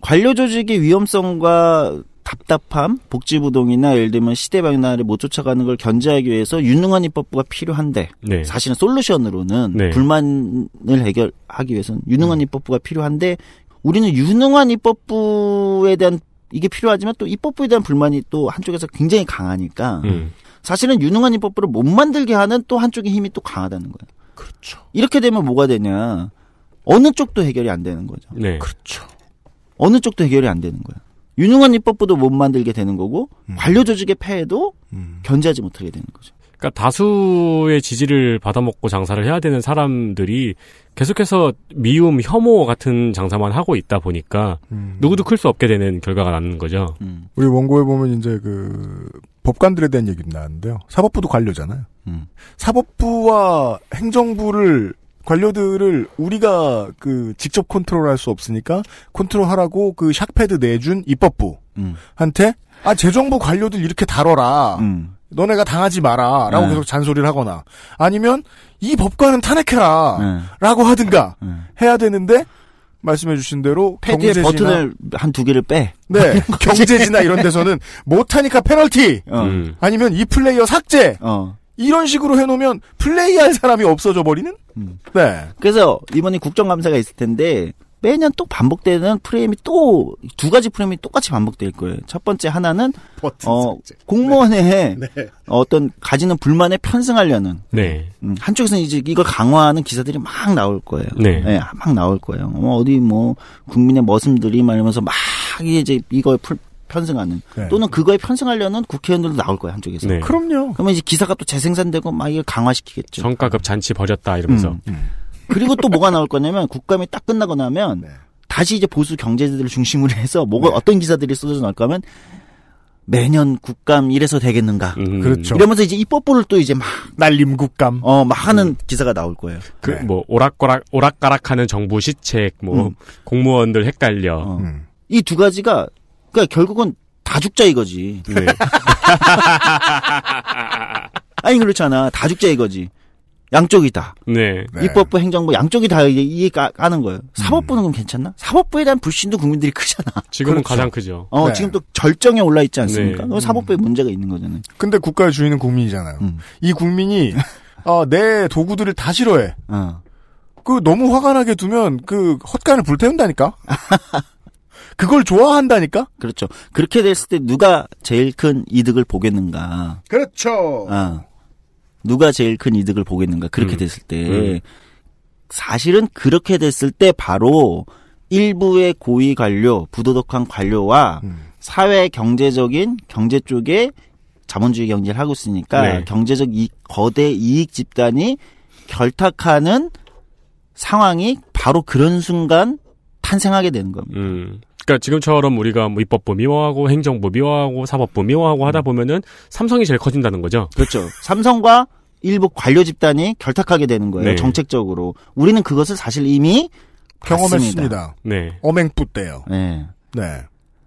관료 조직의 위험성과 답답함, 복지부동이나 예를 들면 시대 변화를 못 쫓아가는 걸 견제하기 위해서 유능한 입법부가 필요한데 네. 사실은 솔루션으로는 네. 불만을 해결하기 위해서는 유능한 음. 입법부가 필요한데 우리는 유능한 입법부에 대한 이게 필요하지만 또 입법부에 대한 불만이 또 한쪽에서 굉장히 강하니까 음. 사실은 유능한 입법부를 못 만들게 하는 또 한쪽의 힘이 또 강하다는 거예요. 그렇죠. 이렇게 되면 뭐가 되냐? 어느 쪽도 해결이 안 되는 거죠. 네. 그렇죠. 어느 쪽도 해결이 안 되는 거예요 유능한 입법부도 못 만들게 되는 거고 음. 관료 조직의 폐해도 음. 견제하지 못하게 되는 거죠. 그러니까 다수의 지지를 받아먹고 장사를 해야 되는 사람들이 계속해서 미움, 혐오 같은 장사만 하고 있다 보니까 음. 누구도 클 수 없게 되는 결과가 나는 거죠. 음. 우리 원고에 보면 이제 그 법관들에 대한 얘기도 나왔는데요. 사법부도 관료잖아요. 음. 사법부와 행정부를 관료들을 우리가 그 직접 컨트롤할 수 없으니까 컨트롤하라고 그 샥패드 내준 입법부한테 음. 아 재정부 관료들 이렇게 다뤄라. 음. 너네가 당하지 마라. 라고 네. 계속 잔소리를 하거나, 아니면, 이 법관은 탄핵해라. 네. 라고 하든가, 네. 해야 되는데, 말씀해주신 대로, 패드에 경제지나, 버튼을 한 두 개를 빼. 네. 경제지나 이런 데서는, 못하니까 페널티! 어. 음. 아니면 이 플레이어 삭제! 어. 이런 식으로 해놓으면 플레이할 사람이 없어져 버리는? 음. 네. 그래서 이번에 국정감사가 있을 텐데 매년 또 반복되는 프레임이 또 두 가지 프레임이 똑같이 반복될 거예요. 첫 번째 하나는 어, 공무원의 네. 네. 어떤 가지는 불만에 편승하려는 네. 음, 한쪽에서는 이제 이걸 강화하는 기사들이 막 나올 거예요. 네. 네 막 나올 거예요. 어, 어디 뭐 국민의 머슴들이 말하면서 막 이제 이걸 풀, 편승하는 네. 또는 그거에 편승하려는 국회의원들도 나올 거예요 한쪽에서. 네. 그럼요. 그러면 이제 기사가 또 재생산되고 막 이걸 강화시키겠죠. 성과급 잔치 벌였다 이러면서. 음, 음. 그리고 또 뭐가 나올 거냐면 국감이 딱 끝나고 나면 네. 다시 이제 보수 경제들을 중심으로 해서 뭐가 네. 어떤 기사들이 쏟아져 나올까면 매년 국감 이래서 되겠는가. 음. 그렇죠. 이러면서 이제 입법부를 또 이제 막 날림 국감. 어, 막 하는 음. 기사가 나올 거예요. 그뭐 네. 오락가락 오락가락하는 정부 시책, 뭐 음. 공무원들 헷갈려. 어. 음. 이두 가지가 그러니까 결국은 다 죽자 이거지. 네. 아니 그렇잖아. 다 죽자 이거지. 양쪽이 다. 네. 네. 입법부, 행정부 양쪽이 다 이게 까는 거예요. 음. 사법부는 그럼 괜찮나? 사법부에 대한 불신도 국민들이 크잖아. 지금은 그렇죠. 가장 크죠. 어, 네. 지금 또 절정에 올라 있지 않습니까? 네. 어, 사법부에 음. 문제가 있는 거잖아요. 근데 국가의 주인은 국민이잖아요. 음. 이 국민이 어, 내 도구들을 다 싫어해. 어. 그 너무 화가 나게 두면 그 헛간을 불태운다니까. 그걸 좋아한다니까? 그렇죠. 그렇게 됐을 때 누가 제일 큰 이득을 보겠는가? 그렇죠. 아, 누가 제일 큰 이득을 보겠는가? 그렇게 음. 됐을 때 음. 사실은 그렇게 됐을 때 바로 일부의 고위 관료, 부도덕한 관료와 음. 사회 경제적인 경제 쪽에 자본주의 경제를 하고 있으니까 네. 경제적 이, 거대 이익 집단이 결탁하는 상황이 바로 그런 순간 탄생하게 되는 겁니다. 음. 그러니까 지금처럼 우리가 뭐 입법부 미워하고 행정부 미워하고 사법부 미워하고 하다 음. 보면은 삼성이 제일 커진다는 거죠. 그렇죠. 삼성과 일부 관료 집단이 결탁하게 되는 거예요. 네. 정책적으로 우리는 그것을 사실 이미 경험했습니다. 네. 어맹뿌 때요. 네. 네.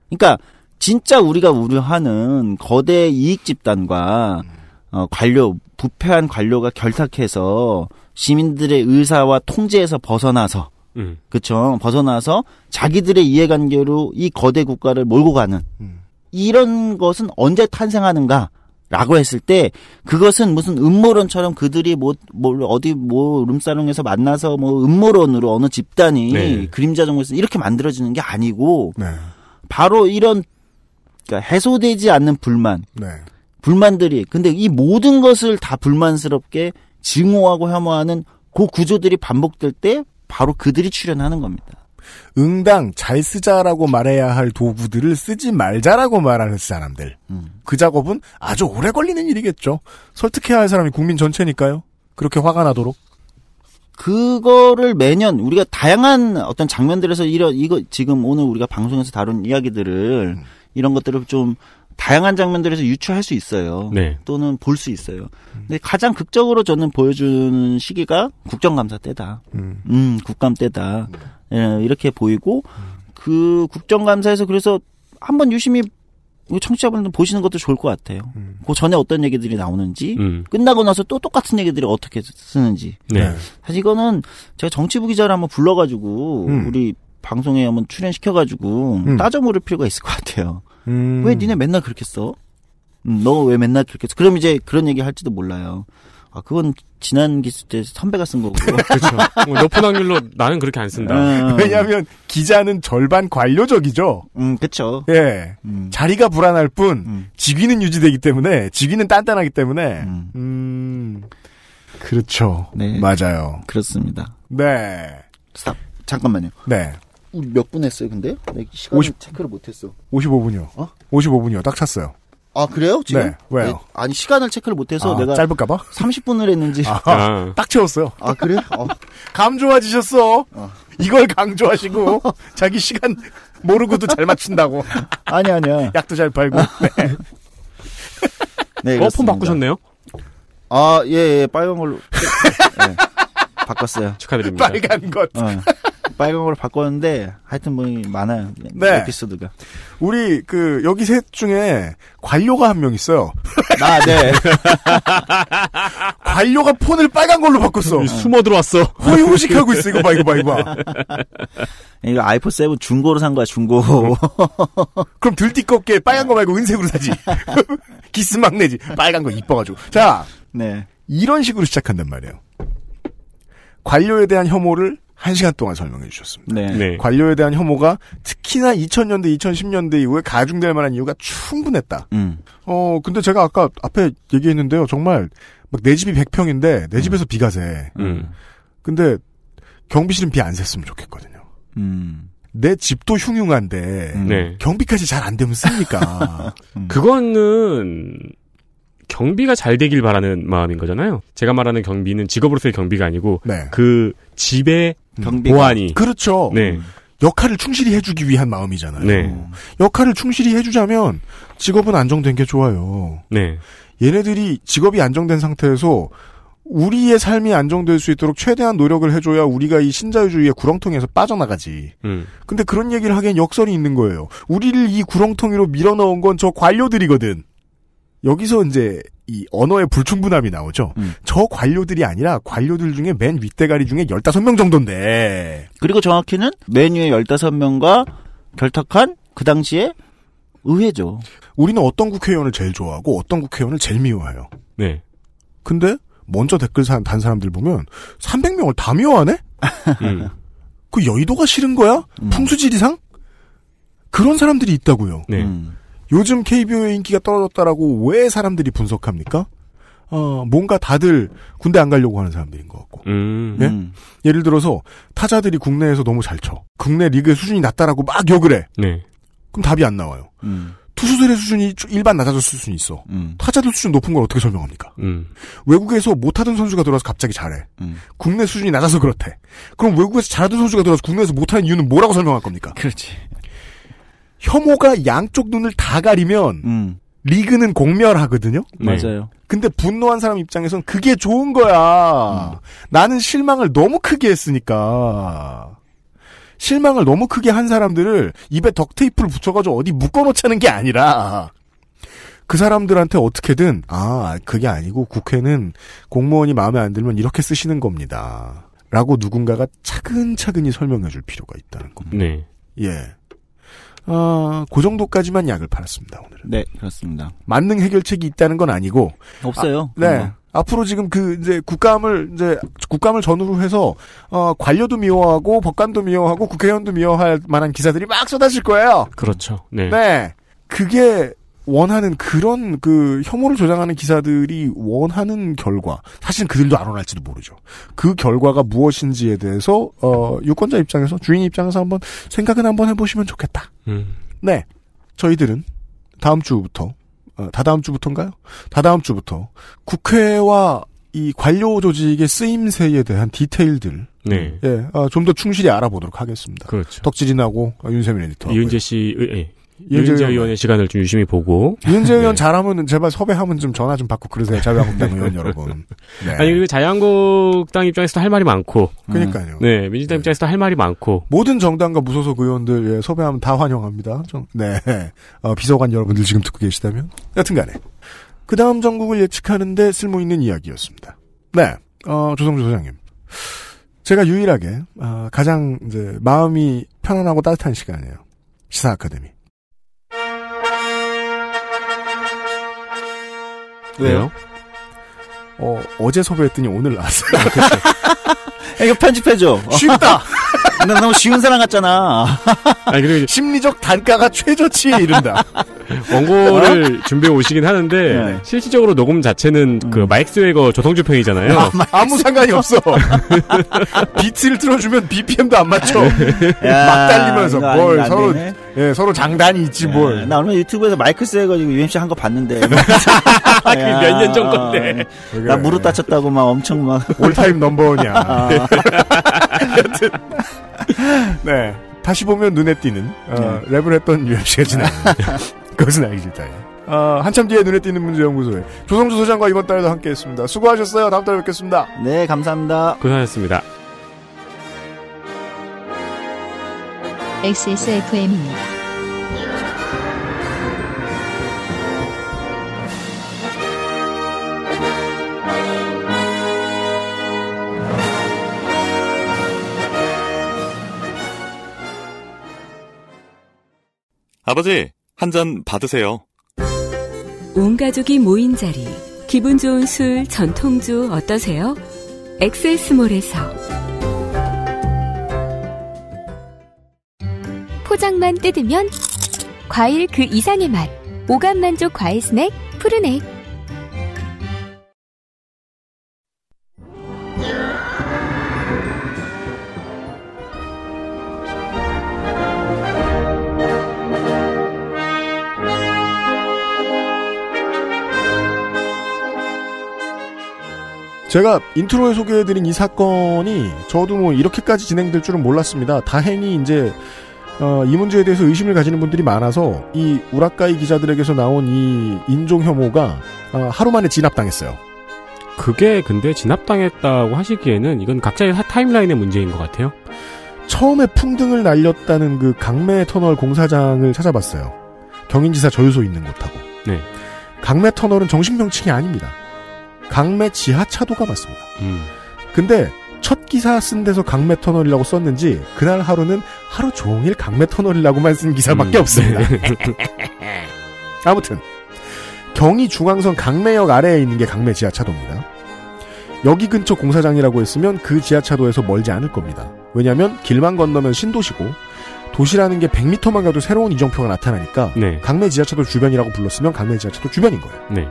그러니까 진짜 우리가 우려하는 거대 이익 집단과 음. 어, 관료 부패한 관료가 결탁해서 시민들의 의사와 통제에서 벗어나서 음. 그쵸 벗어나서 자기들의 이해관계로 이 거대 국가를 몰고 가는 음. 이런 것은 언제 탄생하는가? 라고 했을 때 그것은 무슨 음모론처럼 그들이 뭐, 뭐 어디 뭐 룸사롱에서 만나서 뭐 음모론으로 어느 집단이 네. 그림자 정보에서 이렇게 만들어지는 게 아니고 네. 바로 이런 그러니까 해소되지 않는 불만 네. 불만들이 근데 이 모든 것을 다 불만스럽게 증오하고 혐오하는 그 구조들이 반복될 때 바로 그들이 출연하는 겁니다. 응당 잘 쓰자라고 말해야 할 도구들을 쓰지 말자라고 말하는 사람들. 음. 그 작업은 아주 오래 걸리는 일이겠죠. 설득해야 할 사람이 국민 전체니까요. 그렇게 화가 나도록. 그거를 매년 우리가 다양한 어떤 장면들에서 이런 이거 지금 오늘 우리가 방송에서 다룬 이야기들을 음. 이런 것들을 좀 다양한 장면들에서 유추할 수 있어요. 네. 또는 볼 수 있어요. 근데 가장 극적으로 저는 보여주는 시기가 국정감사 때다. 음, 음 국감 때다. 예, 이렇게 보이고 그 국정감사에서 그래서 한번 유심히 뭐 청취자분들 보시는 것도 좋을 것 같아요. 음. 그 전에 어떤 얘기들이 나오는지, 음. 끝나고 나서 또 똑같은 얘기들이 어떻게 쓰는지. 네. 사실 이거는 제가 정치부 기자를 한번 불러가지고, 음. 우리 방송에 한번 출연시켜가지고, 음. 따져 물을 필요가 있을 것 같아요. 음. 왜 니네 맨날 그렇게 써? 음, 너왜 맨날 그렇게 써? 그럼 이제 그런 얘기 할지도 몰라요. 아, 그건 지난 기수 때 선배가 쓴 거고. 그렇죠. 뭐 높은 확률로 나는 그렇게 안 쓴다. 음. 음. 왜냐하면 기자는 절반 관료적이죠. 음, 그렇죠. 예, 음. 자리가 불안할 뿐 음. 직위는 유지되기 때문에 직위는 단단하기 때문에. 음, 음. 그렇죠. 네, 맞아요. 그렇습니다. 네. 스탑. 잠깐만요. 네. 우리 몇분 했어요, 근데? 시간 50... 체크를 못했어. 55분이요. 어? 55분이요. 딱 찼어요. 아, 그래요? 지금? 네. 왜요? 네, 아니, 시간을 체크를 못해서 아, 내가. 짧을까봐? 30분을 했는지. 아, 아. 딱 채웠어요. 아, 그래요? 어. 감 좋아지셨어. 어. 이걸 강조하시고, 자기 시간 모르고도 잘 맞춘다고. 아니, 아니야. 약도 잘 팔고. 네. 네. 어, 폰 바꾸셨네요? 아, 예, 예, 빨간 걸로. 네. 바꿨어요. 축하드립니다. 빨간 것. 어. 빨간 걸로 바꿨는데 하여튼 뭐 많아요. 네. 에피소드가. 우리 그 여기 셋 중에 관료가 한 명 있어요. 아 네. 관료가 폰을 빨간 걸로 바꿨어. 숨어 들어왔어. 호의 호식하고 있어 이거 봐 이거 봐 이거 봐. 이거 아이폰 7 중고로 산 거야 중고. 그럼 들띠껍게 빨간 거 말고 은색으로 사지. 기스 막내지. 빨간 거 이뻐가지고. 자. 네. 이런 식으로 시작한단 말이에요. 관료에 대한 혐오를 1시간 동안 설명해 주셨습니다. 네. 네. 관료에 대한 혐오가 특히나 2000년대, 2010년대 이후에 가중될 만한 이유가 충분했다. 음. 어, 근데 제가 아까 앞에 얘기했는데요. 정말 막 내 집이 100평인데 내 집에서 음. 비가 새. 음. 음. 근데 경비실은 비 안 샜으면 좋겠거든요. 음. 내 집도 흉흉한데 음. 네. 경비까지 잘 안 되면 씁니까? 그거는 경비가 잘 되길 바라는 마음인 거잖아요. 제가 말하는 경비는 직업으로서의 경비가 아니고 네. 그집에 음. 경비 보안이 그렇죠. 네. 역할을 충실히 해주기 위한 마음이잖아요. 네. 역할을 충실히 해주자면 직업은 안정된 게 좋아요. 네. 얘네들이 직업이 안정된 상태에서 우리의 삶이 안정될 수 있도록 최대한 노력을 해줘야 우리가 이 신자유주의의 구렁텅이에서 빠져나가지. 음. 근데 그런 얘기를 하기엔 역설이 있는 거예요. 우리를 이 구렁텅이로 밀어넣은 건 저 관료들이거든. 여기서 이제 이 언어의 불충분함이 나오죠. 음. 저 관료들이 아니라 관료들 중에 맨 윗대가리 중에 15명 정도인데. 그리고 정확히는 메뉴의 15명과 결탁한 그 당시에 의회죠. 우리는 어떤 국회의원을 제일 좋아하고 어떤 국회의원을 제일 미워해요. 네. 근데 먼저 댓글 단 사람들 보면 300명을 다 미워하네? 음. 그 여의도가 싫은 거야? 음. 풍수지리상? 그런 사람들이 있다고요. 네. 음. 요즘 KBO의 인기가 떨어졌다라고 왜 사람들이 분석합니까? 어, 뭔가 다들 군대 안 가려고 하는 사람들인 것 같고. 음, 예? 음. 예를 들어서 타자들이 국내에서 너무 잘 쳐. 국내 리그의 수준이 낮다라고 막 욕을 해. 네. 그럼 답이 안 나와요. 음. 투수들의 수준이 일반 낮아졌을 수는 있어. 음. 타자들 수준 높은 걸 어떻게 설명합니까? 음. 외국에서 못하던 선수가 들어와서 갑자기 잘해. 음. 국내 수준이 낮아서 그렇대. 그럼 외국에서 잘하던 선수가 들어와서 국내에서 못하는 이유는 뭐라고 설명할 겁니까? 그렇지. 혐오가 양쪽 눈을 다 가리면 음. 리그는 공멸하거든요. 네. 맞아요. 근데 분노한 사람 입장에선 그게 좋은 거야. 음. 나는 실망을 너무 크게 했으니까. 실망을 너무 크게 한 사람들을 입에 덕테이프를 붙여가지고 어디 묶어놓자는 게 아니라 그 사람들한테 어떻게든 아 그게 아니고 국회는 공무원이 마음에 안 들면 이렇게 쓰시는 겁니다. 라고 누군가가 차근차근히 설명해 줄 필요가 있다는 겁니다. 네. 예. 아, 그 정도까지만 약을 팔았습니다, 오늘은. 네, 그렇습니다. 만능 해결책이 있다는 건 아니고. 없어요. 아, 네. 뭐. 앞으로 지금 그 이제 국감을 이제 국감을 전후로 해서 어 관료도 미워하고 법관도 미워하고 국회의원도 미워할 만한 기사들이 막 쏟아질 거예요. 그렇죠. 네. 네. 그게 원하는 그런 그 혐오를 조장하는 기사들이 원하는 결과, 사실 그들도 안 원할지도 모르죠. 그 결과가 무엇인지에 대해서 어, 유권자 입장에서 주인 입장에서 한번 생각은 한번 해보시면 좋겠다. 음. 네, 저희들은 다음 주부터 어, 다다음 주부터인가요? 다다음 주부터 국회와 이 관료 조직의 쓰임새에 대한 디테일들 네. 예, 어, 좀더 충실히 알아보도록 하겠습니다. 그렇죠. 덕질이나고 어, 윤세민 에디터. 이윤재 씨, 예, 이은재 예, 의원의 네. 시간을 좀 유심히 보고. 이은재 의원 네. 잘하면 제발 섭외하면 좀 전화 좀 받고 그러세요. 자유한국당 의원 여러분. 네. 아니, 그리고 자유한국당 입장에서도 할 말이 많고. 그니까요. 러 음. 네, 민주당 네. 입장에서도 할 말이 많고. 모든 정당과 무소속 의원들 예, 섭외하면 다 환영합니다. 좀, 네. 어, 비서관 여러분들 지금 듣고 계시다면. 여튼 간에. 그 다음 정국을 예측하는데 쓸모있는 이야기였습니다. 네. 어, 조성주 소장님. 제가 유일하게, 어, 가장 이제 마음이 편안하고 따뜻한 시간이에요. 시사 아카데미. 왜요? 어, 어제 섭외했더니 오늘 나왔어요. 아, 그렇죠. 이거 편집해줘. 쉽다! 나 너무 쉬운 사람 같잖아. 아니, 그리고 심리적 단가가 최저치에 이른다. 원고를 어? 준비해 오시긴 하는데, 네. 실질적으로 녹음 자체는 음. 그 마이크 스웨거 조성주 편이잖아요. 아, 아무 상관이 없어. 비트를 틀어주면 BPM도 안 맞춰. 야, 막 달리면서 뭘 서로. 되네. 예, 서로 장단이 있지 뭘. 네, 나 오늘 유튜브에서 마이크 해가지고 UMC 한 거 봤는데. 몇 년 전 건데. 아, 나 무릎 다쳤다고 막 엄청 막. 올타임 넘버원이야. 아. 네. 여튼. 네. 다시 보면 눈에 띄는 어, 네. 랩을 했던 UMC가 지나 그것은 알기 싫다. 어, 한참 뒤에 눈에 띄는 문제연구소에 조성주 소장과 이번 달에도 함께했습니다. 수고하셨어요. 다음 달에 뵙겠습니다. 네, 감사합니다. 고생하셨습니다. XSFM입니다. 아버지, 한 잔 받으세요. 온 가족이 모인 자리, 기분 좋은 술, 전통주 어떠세요? 엑세스몰에서 포장만 뜯으면 과일 그 이상의 맛 오감 만족 과일 스낵 푸르넥 제가 인트로에 소개해드린 이 사건이 저도 뭐 이렇게까지 진행될 줄은 몰랐습니다. 다행히 이제 어, 이 문제에 대해서 의심을 가지는 분들이 많아서 이 우라카이 기자들에게서 나온 이 인종 혐오가 어, 하루 만에 진압당했어요. 그게 근데 진압당했다고 하시기에는 이건 각자의 타임라인의 문제인 것 같아요. 처음에 풍등을 날렸다는 그 강매 터널 공사장을 찾아봤어요. 경인지사 저유소 있는 곳하고. 네. 강매 터널은 정식 명칭이 아닙니다. 강매 지하차도가 맞습니다. 음. 근데 첫 기사 쓴 데서 강매 터널이라고 썼는지 그날 하루는 하루 종일 강매 터널이라고만 쓴 기사밖에 음. 없습니다. 아무튼 경의 중앙선 강매역 아래에 있는 게 강매 지하차도입니다. 여기 근처 공사장이라고 했으면 그 지하차도에서 멀지 않을 겁니다. 왜냐하면 길만 건너면 신도시고 도시라는 게 100m만 가도 새로운 이정표가 나타나니까 네. 강매 지하차도 주변이라고 불렀으면 강매 지하차도 주변인 거예요. 네.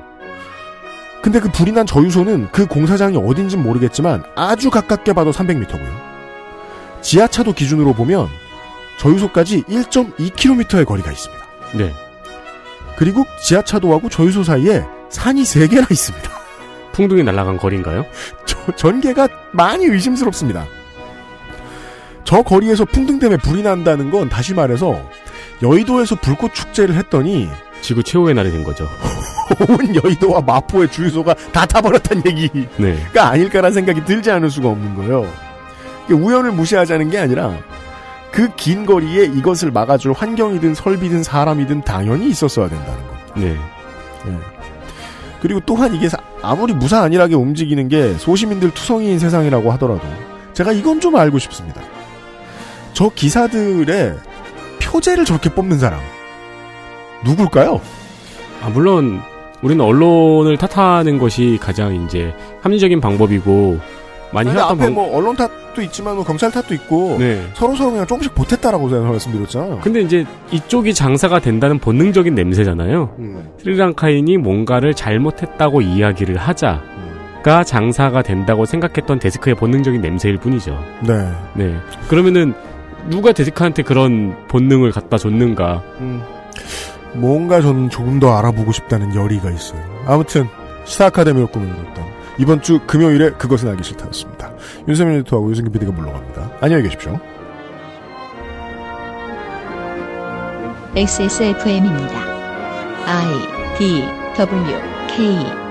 근데 그 불이 난 저유소는 그 공사장이 어딘지 모르겠지만 아주 가깝게 봐도 300m고요. 지하차도 기준으로 보면 저유소까지 1.2km의 거리가 있습니다. 네. 그리고 지하차도하고 저유소 사이에 산이 3개나 있습니다. 풍둥이 날아간 거리인가요? 저, 전개가 많이 의심스럽습니다. 저 거리에서 풍등 때문에 불이 난다는 건 다시 말해서 여의도에서 불꽃 축제를 했더니 지구 최후의 날이 된 거죠. 온 여의도와 마포의 주유소가 다 타버렸다는 얘기가 네. 아닐까라는 생각이 들지 않을 수가 없는 거예요. 우연을 무시하자는 게 아니라 그 긴 거리에 이것을 막아줄 환경이든 설비든 사람이든 당연히 있었어야 된다는 거. 네. 네. 그리고 또한 이게 아무리 무사 안일하게 움직이는 게 소시민들 투성이인 세상이라고 하더라도 제가 이건 좀 알고 싶습니다. 저 기사들의 표제를 저렇게 뽑는 사람 누굴까요? 아 물론 우리는 언론을 탓하는 것이 가장 이제 합리적인 방법이고 많이 해던 앞에 방... 뭐 언론 탓도 있지만 뭐 경찰 탓도 있고 네. 서로 서로 그냥 조금씩 보탰다라고 제가 말씀드렸잖아요. 근데 이제 이쪽이 장사가 된다는 본능적인 냄새잖아요. 음. 스리랑카인이 뭔가를 잘못했다고 이야기를 하자. 가 음. 장사가 된다고 생각했던 데스크의 본능적인 냄새일 뿐이죠. 네. 네. 그러면은 누가 데스크한테 그런 본능을 갖다 줬는가? 음. 뭔가 저는 조금 더 알아보고 싶다는 열의가 있어요. 아무튼 시사 아카데미로 꾸민 며일던 이번 주 금요일에 그것은 알기 싫다였습니다. 윤세민 리터하고 유승균 PD가 물러갑니다. 안녕히 계십시오. XSFM입니다. I D W K